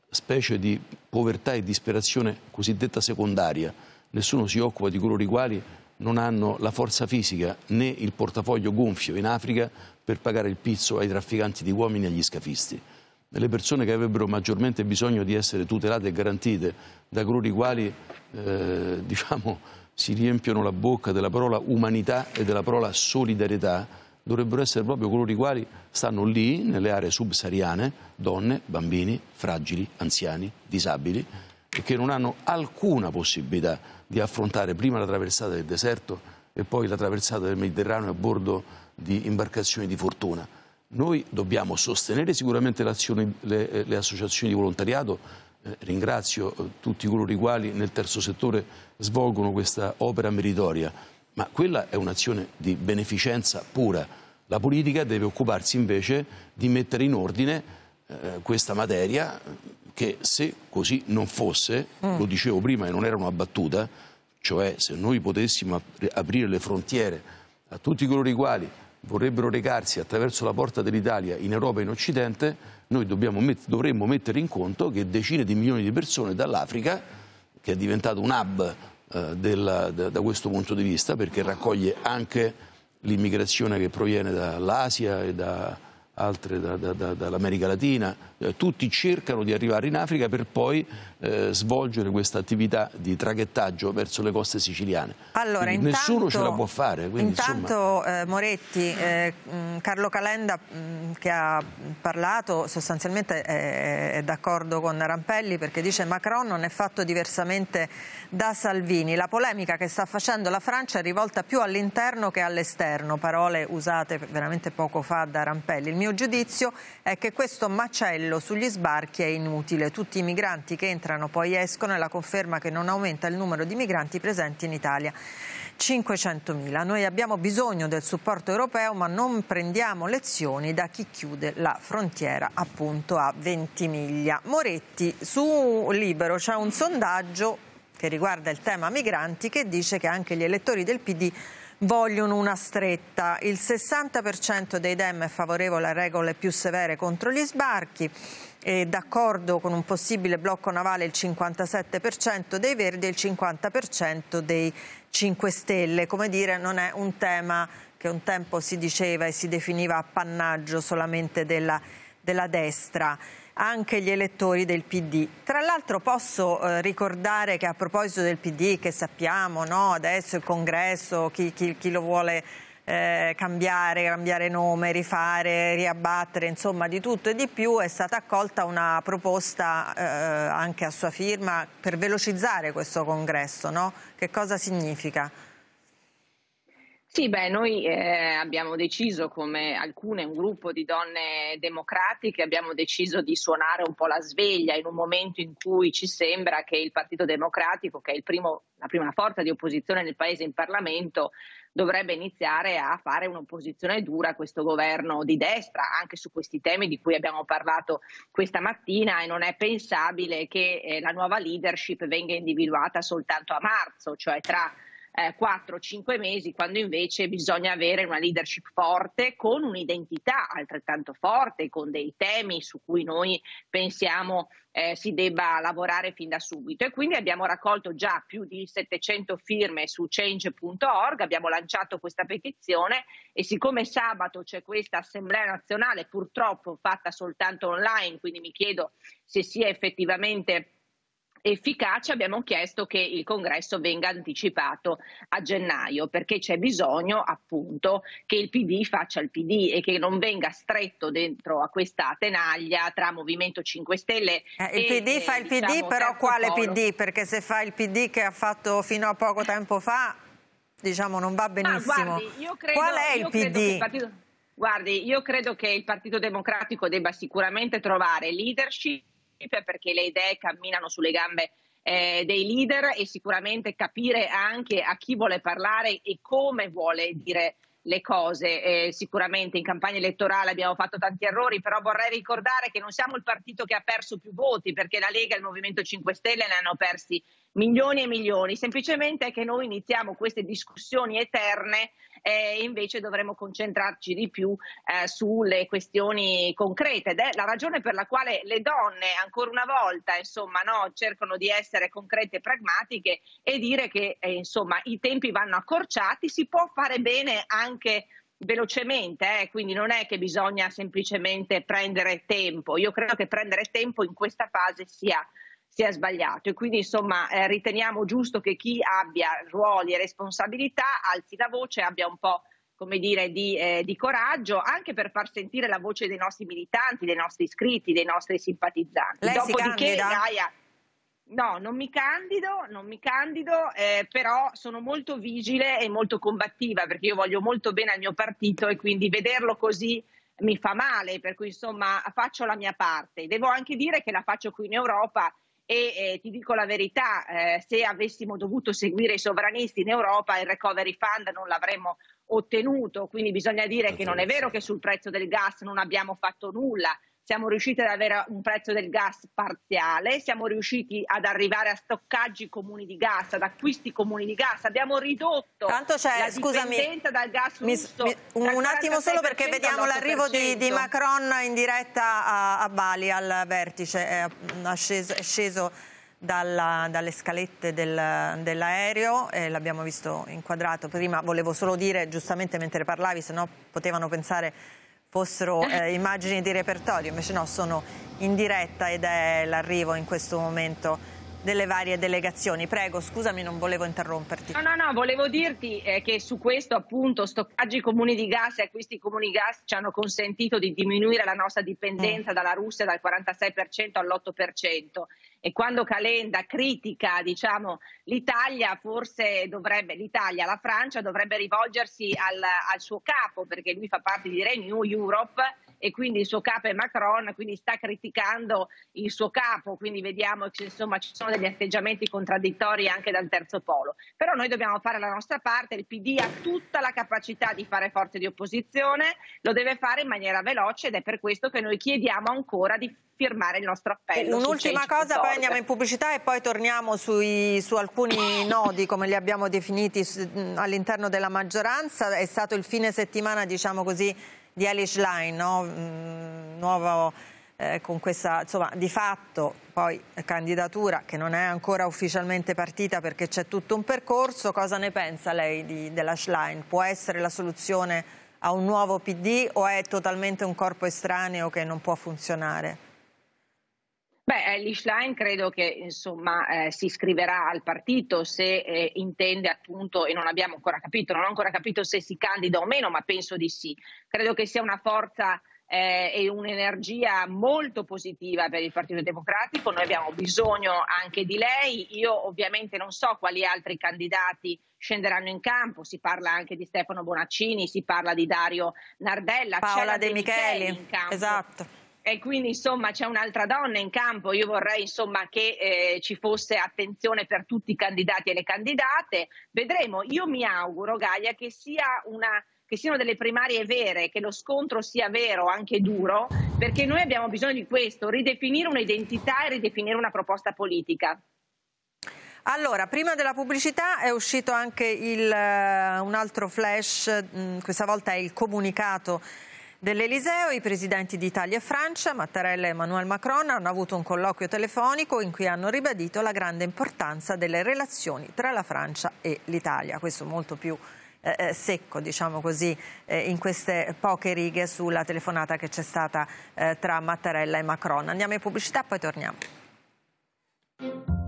specie di povertà e disperazione cosiddetta secondaria. Nessuno si occupa di coloro i quali non hanno la forza fisica né il portafoglio gonfio in Africa per pagare il pizzo ai trafficanti di uomini e agli scafisti. Le persone che avrebbero maggiormente bisogno di essere tutelate e garantite da coloro i quali eh, diciamo, si riempiono la bocca della parola umanità e della parola solidarietà dovrebbero essere proprio coloro i quali stanno lì, nelle aree subsahariane, donne, bambini, fragili, anziani, disabili, e che non hanno alcuna possibilità di affrontare prima la traversata del deserto e poi la traversata del Mediterraneo a bordo di imbarcazioni di fortuna. Noi dobbiamo sostenere sicuramente le, le, associazioni di volontariato, eh, ringrazio eh, tutti coloro i quali nel terzo settore svolgono questa opera meritoria, ma quella è un'azione di beneficenza pura. La politica deve occuparsi invece di mettere in ordine eh, questa materia che se così non fosse, mm. lo dicevo prima e non era una battuta, cioè se noi potessimo aprire le frontiere a tutti coloro i quali vorrebbero recarsi attraverso la porta dell'Italia in Europa e in Occidente, noi met dovremmo mettere in conto che decine di milioni di persone dall'Africa, che è diventato un hub eh, della, da, da questo punto di vista, perché raccoglie anche l'immigrazione che proviene dall'Asia e da altre, da, da, dall'America Latina, eh, tutti cercano di arrivare in Africa per poi eh, svolgere questa attività di traghettaggio verso le coste siciliane. Allora, intanto, nessuno ce la può fare. Quindi, intanto insomma... Eh, Moretti, mm, Carlo Calenda mm, che ha parlato sostanzialmente è d'accordo con Rampelli perché dice Macron non è fatto diversamente da Salvini. La polemica che sta facendo la Francia è rivolta più all'interno che all'esterno, parole usate veramente poco fa da Rampelli. Il mio giudizio è che questo macello Borsello sugli sbarchi è inutile. Tutti i migranti che entrano poi escono e la conferma che non aumenta il numero di migranti presenti in Italia. 500.000. Noi abbiamo bisogno del supporto europeo ma non prendiamo lezioni da chi chiude la frontiera appunto a Ventimiglia. Moretti, su Libero c'è un sondaggio che riguarda il tema migranti che dice che anche gli elettori del PD vogliono una stretta. Il 60% dei DEM è favorevole a regole più severe contro gli sbarchi e d'accordo con un possibile blocco navale il 57% dei Verdi e il 50% dei 5 Stelle. Come dire, non è un tema che un tempo si diceva e si definiva appannaggio solamente della, della destra anche gli elettori del PD. Tra l'altro posso eh, ricordare che a proposito del PD, che sappiamo no, adesso il congresso, chi, chi, chi lo vuole eh, cambiare, cambiare nome, rifare, riabbattere, insomma di tutto e di più, è stata accolta una proposta eh, anche a sua firma per velocizzare questo congresso. No? Che cosa significa? Sì, beh, noi eh, abbiamo deciso, come alcune, un gruppo di donne democratiche, abbiamo deciso di suonare un po' la sveglia in un momento in cui ci sembra che il Partito Democratico, che è primo, la prima forza di opposizione nel Paese in Parlamento, dovrebbe iniziare a fare un'opposizione dura a questo governo di destra, anche su questi temi di cui abbiamo parlato questa mattina e non è pensabile che eh, la nuova leadership venga individuata soltanto a marzo, cioè tra eh, 4-5 mesi, quando invece bisogna avere una leadership forte con un'identità altrettanto forte, con dei temi su cui noi pensiamo eh, si debba lavorare fin da subito. E quindi abbiamo raccolto già più di 700 firme su change.org, abbiamo lanciato questa petizione e siccome sabato c'è questa assemblea nazionale, purtroppo fatta soltanto online, quindi mi chiedo se sia effettivamente efficace abbiamo chiesto che il congresso venga anticipato a gennaio perché c'è bisogno appunto che il PD faccia il PD e che non venga stretto dentro a questa tenaglia tra Movimento 5 Stelle eh, il e il PD eh, fa il diciamo, PD però quale polo. PD perché se fa il PD che ha fatto fino a poco tempo fa diciamo non va benissimo guardi, credo, qual è il PD Guardi, io credo che il Partito Democratico debba sicuramente trovare leadership leadership perché le idee camminano sulle gambe eh, dei leader e sicuramente capire anche a chi vuole parlare e come vuole dire le cose. Eh, sicuramente in campagna elettorale abbiamo fatto tanti errori, però vorrei ricordare che non siamo il partito che ha perso più voti, perché la Lega e il Movimento 5 Stelle ne hanno persi milioni e milioni, semplicemente è che noi iniziamo queste discussioni eterne e invece dovremmo concentrarci di più eh, sulle questioni concrete ed è la ragione per la quale le donne ancora una volta insomma, no, cercano di essere concrete e pragmatiche e dire che eh, insomma, i tempi vanno accorciati, si può fare bene anche velocemente, eh? quindi non è che bisogna semplicemente prendere tempo, io credo che prendere tempo in questa fase sia si è sbagliato e quindi insomma eh, riteniamo giusto che chi abbia ruoli e responsabilità alzi la voce, abbia un po' come dire, di, eh, di, coraggio anche per far sentire la voce dei nostri militanti, dei nostri iscritti, dei nostri simpatizzanti. Lei Dopodiché, Gaia, no, non mi candido, non mi candido eh, però sono molto vigile e molto combattiva perché io voglio molto bene al mio partito e quindi vederlo così mi fa male, per cui insomma faccio la mia parte. Devo anche dire che la faccio qui in Europa e eh, ti dico la verità, eh, se avessimo dovuto seguire i sovranisti in Europa il recovery fund non l'avremmo ottenuto, quindi bisogna dire che non è vero che sul prezzo del gas non abbiamo fatto nulla, siamo riusciti ad avere un prezzo del gas parziale, siamo riusciti ad arrivare a stoccaggi comuni di gas, ad acquisti comuni di gas, abbiamo ridotto Tanto c'è, la scusami, dipendenza dal gas russo. mi, un attimo solo perché vediamo l'arrivo di, di, Macron in diretta a, a Bali al vertice, è, è mm, sceso, è sceso dalla, dalle scalette del, dell'aereo, eh, l'abbiamo visto inquadrato prima, volevo solo dire giustamente mentre parlavi, se no potevano pensare fossero <laughs> eh, immagini di repertorio, invece no, sono in diretta ed è l'arrivo in questo momento delle varie delegazioni. Prego, scusami, non volevo interromperti. No, no, no, volevo dirti eh, che su questo appunto stoccaggi comuni di gas e acquisti comuni di gas ci hanno consentito di diminuire la nostra dipendenza mm. dalla Russia dal 46% all'8% e quando Calenda critica diciamo, l'Italia, forse dovrebbe, l'Italia, la Francia dovrebbe rivolgersi al, al suo capo perché lui fa parte di Renew Europe e quindi il suo capo è Macron, quindi sta criticando il suo capo, quindi vediamo che insomma ci sono degli atteggiamenti contraddittori anche dal terzo polo. Però noi dobbiamo fare la nostra parte, il PD ha tutta la capacità di fare forze di opposizione, lo deve fare in maniera veloce ed è per questo che noi chiediamo ancora di firmare il nostro appello. Un'ultima cosa, poi andiamo in pubblicità e poi torniamo sui, su alcuni nodi, come li abbiamo definiti all'interno della maggioranza. È stato il fine settimana, diciamo così, di Alice Schlein, no? Mm, nuovo, eh, con questa insomma, di fatto poi candidatura che non è ancora ufficialmente partita perché c'è tutto un percorso, cosa ne pensa lei di, della Schlein? Può essere la soluzione a un nuovo PD o è totalmente un corpo estraneo che non può funzionare? Beh, Ellie eh, Schlein credo che insomma, eh, si iscriverà al partito se eh, intende appunto, e non abbiamo ancora capito, non ho ancora capito se si candida o meno, ma penso di sì. Credo che sia una forza eh, e un'energia molto positiva per il Partito Democratico, noi abbiamo bisogno anche di lei, io ovviamente non so quali altri candidati scenderanno in campo, si parla anche di Stefano Bonaccini, si parla di Dario Nardella, Paola De Micheli, Micheli in campo. Esatto e quindi insomma c'è un'altra donna in campo, io vorrei insomma che eh, ci fosse attenzione per tutti i candidati e le candidate, vedremo, io mi auguro Gaia che, sia una, che siano delle primarie vere, che lo scontro sia vero, anche duro, perché noi abbiamo bisogno di questo, ridefinire un'identità e ridefinire una proposta politica. Allora, prima della pubblicità è uscito anche il, eh, un altro flash, mm, questa volta è il comunicato dell'Eliseo, i presidenti di Italia e Francia, Mattarella e Emmanuel Macron, hanno avuto un colloquio telefonico in cui hanno ribadito la grande importanza delle relazioni tra la Francia e l'Italia. Questo molto più eh, eh secco, diciamo così, eh, in queste poche righe sulla telefonata che c'è stata eh, tra Mattarella e Macron. Andiamo in pubblicità, poi torniamo.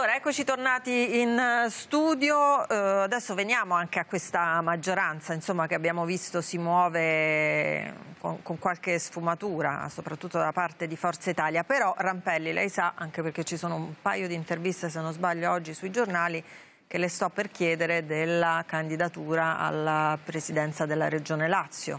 Allora, eccoci tornati in eh, studio, eh, adesso veniamo anche a questa maggioranza insomma, che abbiamo visto si muove con, con, qualche sfumatura, soprattutto da parte di Forza Italia, però Rampelli, lei sa, anche perché ci sono un paio di interviste, se non sbaglio, oggi sui giornali, che le sto per chiedere della candidatura alla presidenza della Regione Lazio.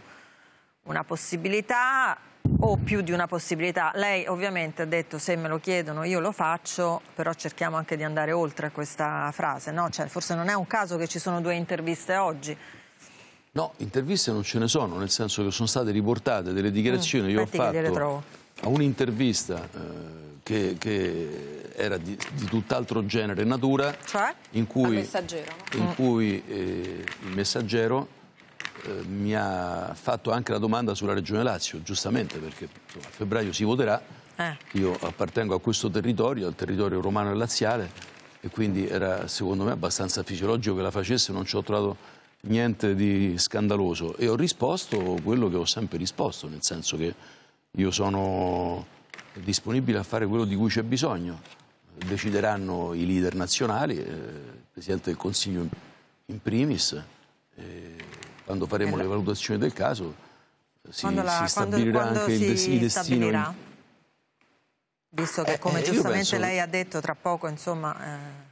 Una possibilità o più di una possibilità. Lei ovviamente ha detto se me lo chiedono io lo faccio, però cerchiamo anche di andare oltre a questa frase, no? cioè, forse non è un caso che ci sono due interviste oggi. No, interviste non ce ne sono, nel senso che sono state riportate delle dichiarazioni mm, io ho fatto a un'intervista eh, che, che, era di, di tutt'altro genere e natura, cioè? in cui, messaggero, no? in mm. cui eh, il messaggero eh, mi ha fatto anche la domanda sulla Regione Lazio, giustamente perché insomma, a febbraio si voterà, eh. io appartengo a questo territorio, al territorio romano e laziale e quindi era secondo me abbastanza fisiologico che la facesse, non ci ho trovato niente di scandaloso e ho risposto quello che ho sempre risposto, nel senso che io sono disponibile a fare quello di cui c'è bisogno, decideranno i leader nazionali, eh, il Presidente del Consiglio in primis. Eh, quando faremo le esatto. valutazioni del caso si, quando la, si stabilirà quando, quando anche il, si il destino. Stabilirà? Visto che, eh, come eh, giustamente lei ha detto, tra poco, insomma... Eh...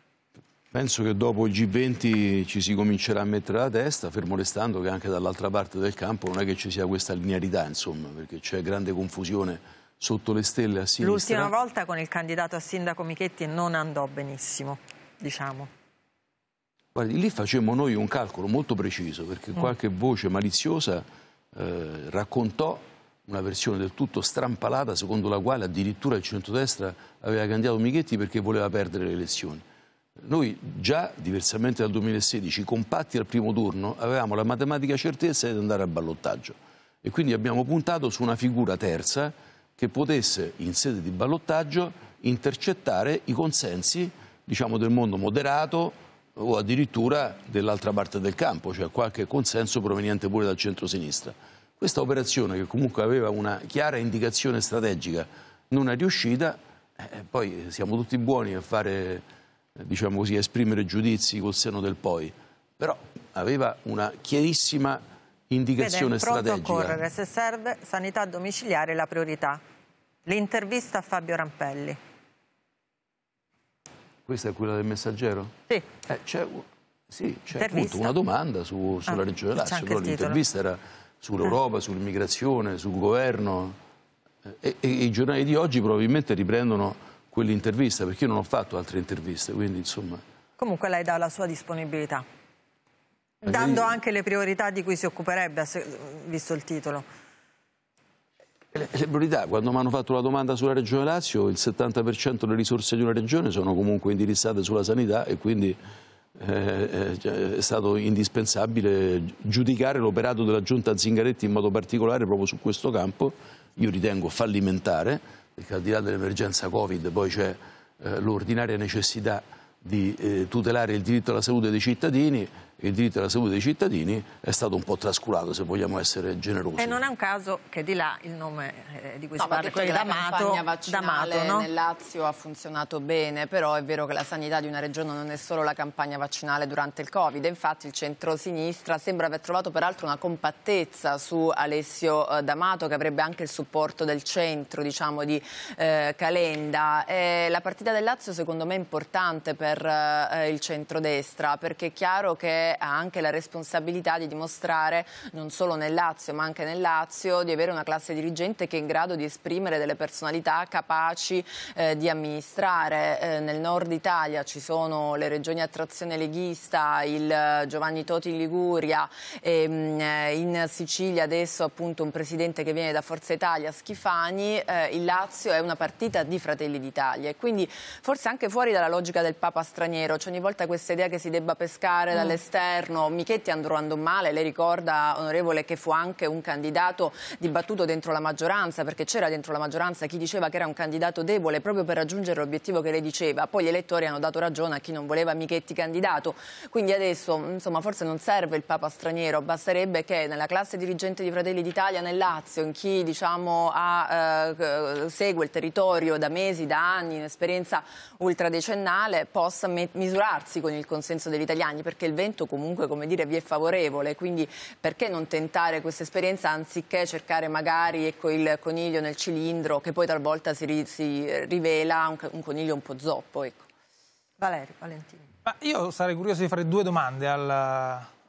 Penso che dopo il G20 ci si comincerà a mettere la testa, fermo restando che anche dall'altra parte del campo non è che ci sia questa linearità, insomma, perché c'è grande confusione sotto le stelle a sinistra. L'ultima volta con il candidato a sindaco Michetti non andò benissimo, diciamo. Guardi, lì facemmo noi un calcolo molto preciso, perché mm. qualche voce maliziosa eh, raccontò una versione del tutto strampalata, secondo la quale addirittura il centrodestra aveva candidato Michetti perché voleva perdere le elezioni. Noi già, diversamente dal 2016, compatti al primo turno, avevamo la matematica certezza di andare al ballottaggio e quindi abbiamo puntato su una figura terza che potesse, in sede di ballottaggio, intercettare i consensi diciamo, del mondo moderato, o addirittura dell'altra parte del campo, cioè qualche consenso proveniente pure dal centro-sinistra. Questa operazione, che comunque aveva una chiara indicazione strategica, non è riuscita, eh, poi siamo tutti buoni a fare, eh, diciamo così, a esprimere giudizi col seno del poi, però aveva una chiarissima indicazione strategica. Beh, strategica. Correre, se serve sanità domiciliare la priorità. L'intervista a Fabio Rampelli. Questa è quella del messaggero? Sì. Eh, c'è sì, una domanda su, sulla ah, regione Lazio, però l'intervista era sull'Europa, ah. sull'immigrazione, sul governo eh, e, e, i giornali di oggi probabilmente riprendono quell'intervista perché io non ho fatto altre interviste, quindi insomma... Comunque lei dà la sua disponibilità, dando anche le priorità di cui si occuperebbe, visto il titolo. L'ebrulità, quando mi hanno fatto la domanda sulla Regione Lazio, il 70% delle risorse di una regione sono comunque indirizzate sulla sanità e quindi eh, eh, è stato indispensabile giudicare l'operato della Giunta Zingaretti in modo particolare proprio su questo campo, io ritengo fallimentare, perché al di là dell'emergenza Covid poi c'è eh, l'ordinaria necessità di tutelare il diritto alla salute dei cittadini, il diritto alla salute dei cittadini è stato un po' trascurato, se vogliamo essere generosi. E non è un caso che di là il nome eh, di cui no, si parla, quello D'Amato. La D'Amato no? nel Lazio ha funzionato bene, però è vero che la sanità di una regione non è solo la campagna vaccinale durante il Covid. Infatti il centro-sinistra sembra aver trovato peraltro una compattezza su Alessio eh, D'Amato, che avrebbe anche il supporto del centro, diciamo, di eh, Calenda. la partita del Lazio secondo me è importante per eh, il centro-destra perché è chiaro che ha anche la responsabilità di dimostrare, non solo nel Lazio ma anche nel Lazio, di avere una classe dirigente che è in grado di esprimere delle personalità capaci eh, di amministrare. Eh, nel nord Italia ci sono le regioni a trazione leghista, il eh, Giovanni Toti in Liguria, e, ehm, mh, eh, in Sicilia adesso appunto un presidente che viene da Forza Italia, Schifani, eh, il Lazio è una partita di Fratelli d'Italia e quindi forse anche fuori dalla logica del Papa straniero, c'è ogni volta questa idea che si debba pescare mm. dall'esterno all'interno, Michetti andrò andando male, lei ricorda, onorevole, che fu anche un candidato dibattuto dentro la maggioranza, perché c'era dentro la maggioranza chi diceva che era un candidato debole proprio per raggiungere l'obiettivo che lei diceva. Poi gli elettori hanno dato ragione a chi non voleva Michetti candidato. Quindi adesso, insomma, forse non serve il Papa straniero, basterebbe che nella classe dirigente di Fratelli d'Italia, nel Lazio, in chi diciamo, ha, eh, eh segue il territorio da mesi, da anni, in esperienza ultradecennale, possa misurarsi con il consenso degli italiani, perché il vento comunque come dire, vi è favorevole, quindi perché non tentare questa esperienza anziché cercare magari ecco, il coniglio nel cilindro che poi talvolta si, si rivela un, un, coniglio un po' zoppo? Ecco. Valerio, Valentino. Ma io sarei curioso di fare due domande al,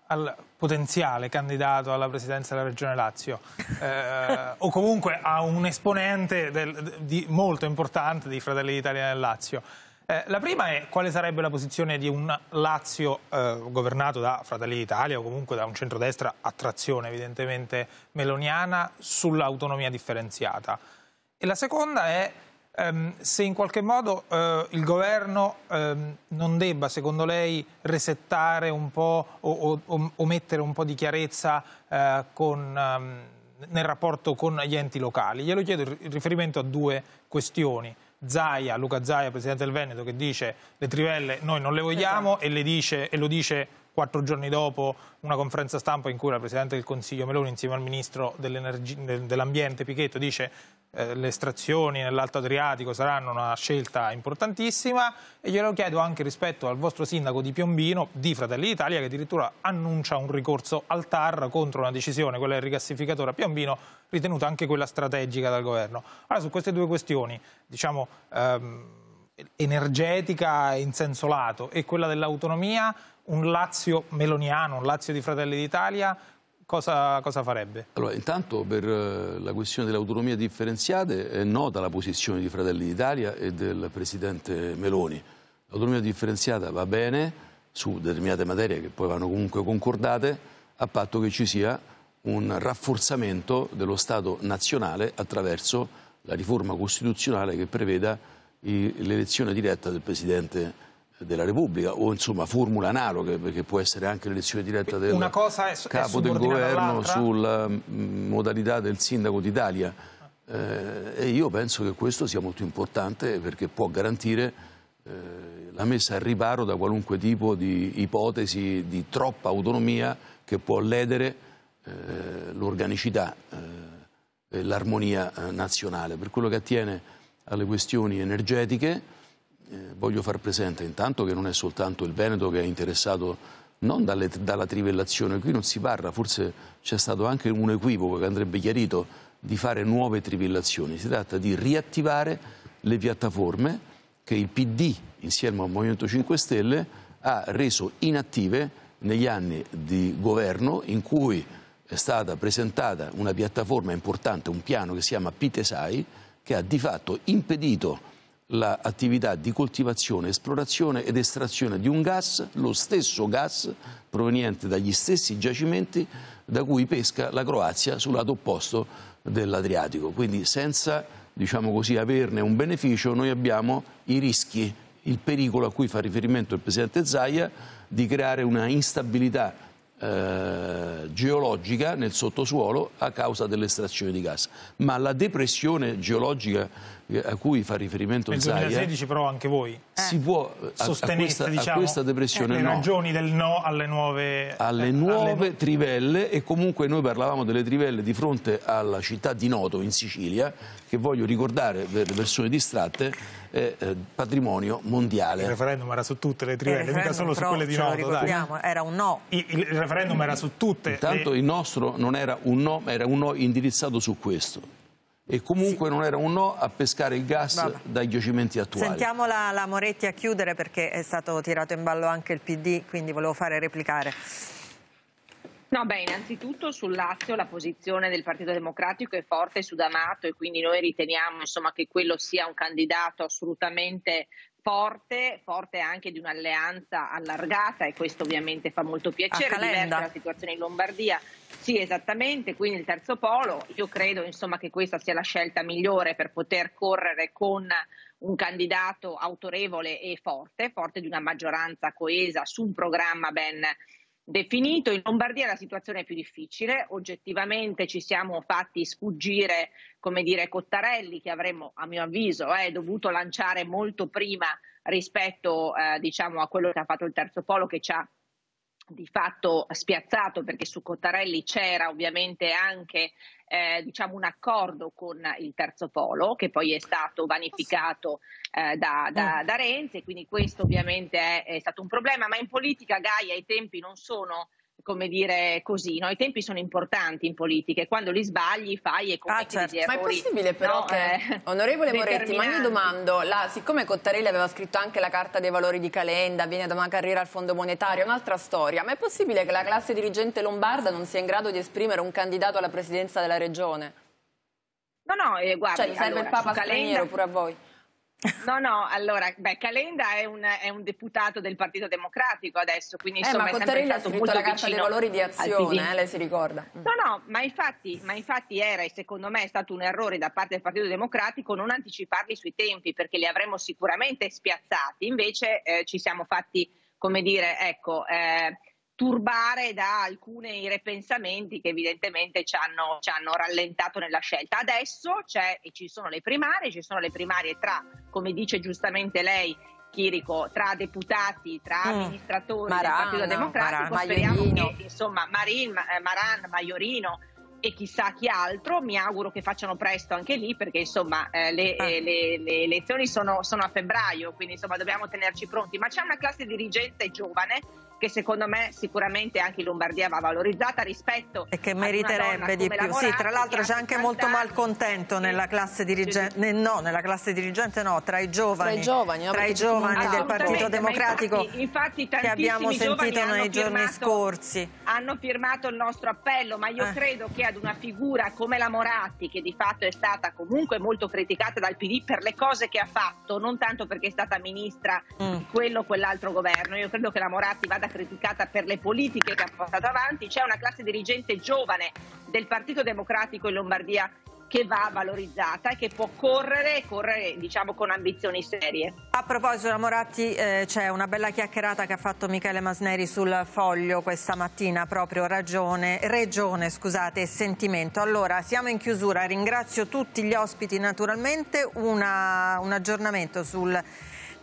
al potenziale candidato alla presidenza della Regione Lazio <laughs> eh, o comunque a un esponente del, di, molto importante di Fratelli d'Italia nel Lazio. Eh, la prima è quale sarebbe la posizione di un Lazio eh, governato da Fratelli d'Italia o comunque da un centrodestra a trazione evidentemente meloniana sull'autonomia differenziata. E la seconda è ehm, se in qualche modo eh, il governo ehm, non debba, secondo lei, resettare un po' o, o, o mettere un po' di chiarezza eh, con... Ehm, nel rapporto con gli enti locali. Glielo chiedo in riferimento a due questioni. Zaia, Luca Zaia, presidente del Veneto, che dice le trivelle noi non le vogliamo esatto. e, le dice, e lo dice quattro giorni dopo una conferenza stampa in cui la Presidente del Consiglio Meloni insieme al Ministro dell'Ambiente Pichetto dice eh, le estrazioni nell'Alto Adriatico saranno una scelta importantissima e glielo chiedo anche rispetto al vostro sindaco di Piombino di Fratelli d'Italia che addirittura annuncia un ricorso al TAR contro una decisione, quella del rigassificatore a Piombino, ritenuta anche quella strategica dal governo. Allora su queste due questioni, diciamo ehm, energetica in senso lato e quella dell'autonomia, un Lazio meloniano, un Lazio di Fratelli d'Italia, cosa, cosa, farebbe? Allora, intanto per eh, la questione dell'autonomia differenziata è nota la posizione di Fratelli d'Italia e del Presidente Meloni. L'autonomia differenziata va bene su determinate materie che poi vanno comunque concordate, a patto che ci sia un rafforzamento dello Stato nazionale attraverso la riforma costituzionale che preveda l'elezione diretta del Presidente Meloni della Repubblica o insomma formula analoghe perché può essere anche l'elezione diretta del Una cosa è, capo è del governo sulla mm, modalità del sindaco d'Italia eh, e io penso che questo sia molto importante perché può garantire eh, la messa al riparo da qualunque tipo di ipotesi di troppa autonomia che può ledere eh, l'organicità eh, e l'armonia eh, nazionale per quello che attiene alle questioni energetiche eh, voglio far presente intanto che non è soltanto il Veneto che è interessato non dalle, dalla trivellazione, qui non si parla, forse c'è stato anche un equivoco che andrebbe chiarito, di fare nuove trivellazioni, si tratta di riattivare le piattaforme che il PD insieme al Movimento 5 Stelle ha reso inattive negli anni di governo in cui è stata presentata una piattaforma importante, un piano che si chiama Pitesai, che ha di fatto impedito l'attività di coltivazione, esplorazione ed estrazione di un gas, lo stesso gas proveniente dagli stessi giacimenti da cui pesca la Croazia sul lato opposto dell'Adriatico. Quindi senza diciamo così, averne un beneficio noi abbiamo i rischi, il pericolo a cui fa riferimento il Presidente Zaia di creare una instabilità eh, geologica nel sottosuolo a causa dell'estrazione di gas. Ma la depressione geologica eh, a cui fa riferimento Nel Zaia... Nel 2016 però anche voi eh, si può, sostenete a, a, questa, diciamo, a questa depressione le no. ragioni del no alle nuove... Alle eh, nuove alle... trivelle e comunque noi parlavamo delle trivelle di fronte alla città di Noto in Sicilia che voglio ricordare per le persone distratte è patrimonio mondiale. Il referendum era su tutte le trivelle, mica solo su quelle di Noto. Dai. Era un no. Il, il referendum era su tutte. Intanto le... il nostro non era un no, era un no indirizzato su questo e comunque sì. non era un no a pescare il gas Vabbè. dai giacimenti attuali. Sentiamo la, la Moretti a chiudere perché è stato tirato in ballo anche il PD, quindi volevo fare replicare. No, beh, innanzitutto sul Lazio la posizione del Partito Democratico è forte su D'Amato e quindi noi riteniamo insomma, che quello sia un candidato assolutamente forte, forte anche di un'alleanza allargata e questo ovviamente fa molto piacere, diversa la situazione in Lombardia. Sì, esattamente, quindi il terzo polo, io credo insomma che questa sia la scelta migliore per poter correre con un candidato autorevole e forte, forte di una maggioranza coesa su un programma ben definito. In Lombardia la situazione è più difficile, oggettivamente ci siamo fatti sfuggire, come dire, Cottarelli che avremmo, a mio avviso, eh, dovuto lanciare molto prima rispetto eh, diciamo, a quello che ha fatto il terzo polo che ci ha di fatto spiazzato perché su Cottarelli c'era ovviamente anche eh, diciamo un accordo con il terzo polo che poi è stato vanificato eh, da, da, eh. da, Renzi, quindi questo ovviamente è, è stato un problema, ma in politica Gaia i tempi non sono come dire così, no? i tempi sono importanti in politica e quando li sbagli fai e commetti ah, certo. Ma è possibile però no, che, eh, onorevole Moretti, ma io domando, la, siccome Cottarelli aveva scritto anche la carta dei valori di Calenda, viene da una carriera al Fondo Monetario, un'altra storia, ma è possibile che la classe dirigente lombarda non sia in grado di esprimere un candidato alla presidenza della regione? No, no, eh, guarda, cioè, serve allora, il Papa Calenda... pure a voi. No, no, allora, beh, Calenda è un, è un, deputato del Partito Democratico adesso, quindi eh, insomma eh, ma Cottarelli ha scritto la Carta dei Valori di Azione, eh, lei si ricorda. Mm. No, no, ma infatti, ma infatti era e secondo me è stato un errore da parte del Partito Democratico non anticiparli sui tempi perché li avremmo sicuramente spiazzati, invece eh, ci siamo fatti, come dire, ecco... Eh, turbare da alcuni ripensamenti che evidentemente ci hanno, ci hanno rallentato nella scelta. Adesso ci sono le primarie, ci sono le primarie tra, come dice giustamente lei, Chirico, tra deputati, tra mm. amministratori eh, del Partito Democratico, Maran, speriamo Maiorino. che insomma Marin, eh, Maran, Maiorino e chissà chi altro, mi auguro che facciano presto anche lì perché insomma eh, le, ah. Eh, le, le, elezioni sono, sono a febbraio, quindi insomma dobbiamo tenerci pronti, ma c'è una classe dirigente giovane che secondo me sicuramente anche in Lombardia va valorizzata rispetto e che meriterebbe di più. Sì, tra l'altro c'è anche molto malcontento nella classe dirigente, no, nella classe dirigente no, tra i giovani, tra i giovani, tra i giovani del Partito Democratico infatti, infatti che abbiamo sentito nei giorni scorsi. Hanno firmato il nostro appello, ma io eh. credo che ad una figura come la Moratti, che di fatto è stata comunque molto criticata dal PD per le cose che ha fatto, non tanto perché è stata ministra mm. di quello o quell'altro governo, io credo che la Moratti vada criticata per le politiche che ha portato avanti, c'è una classe dirigente giovane del Partito Democratico in Lombardia che va valorizzata e che può correre e correre diciamo con ambizioni serie. A proposito Moratti eh, c'è una bella chiacchierata che ha fatto Michele Masneri sul foglio questa mattina proprio ragione, regione scusate e sentimento. Allora siamo in chiusura, ringrazio tutti gli ospiti naturalmente, una, un aggiornamento sul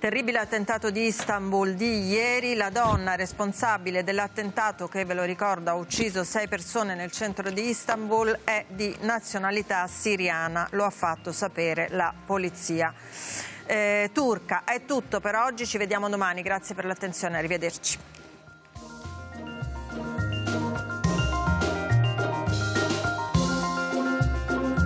terribile attentato di Istanbul di ieri, la donna responsabile dell'attentato che, ve lo ricordo, ha ucciso sei persone nel centro di Istanbul è di nazionalità siriana, lo ha fatto sapere la polizia. Eh, turca, è tutto per oggi, ci vediamo domani, grazie per l'attenzione, arrivederci.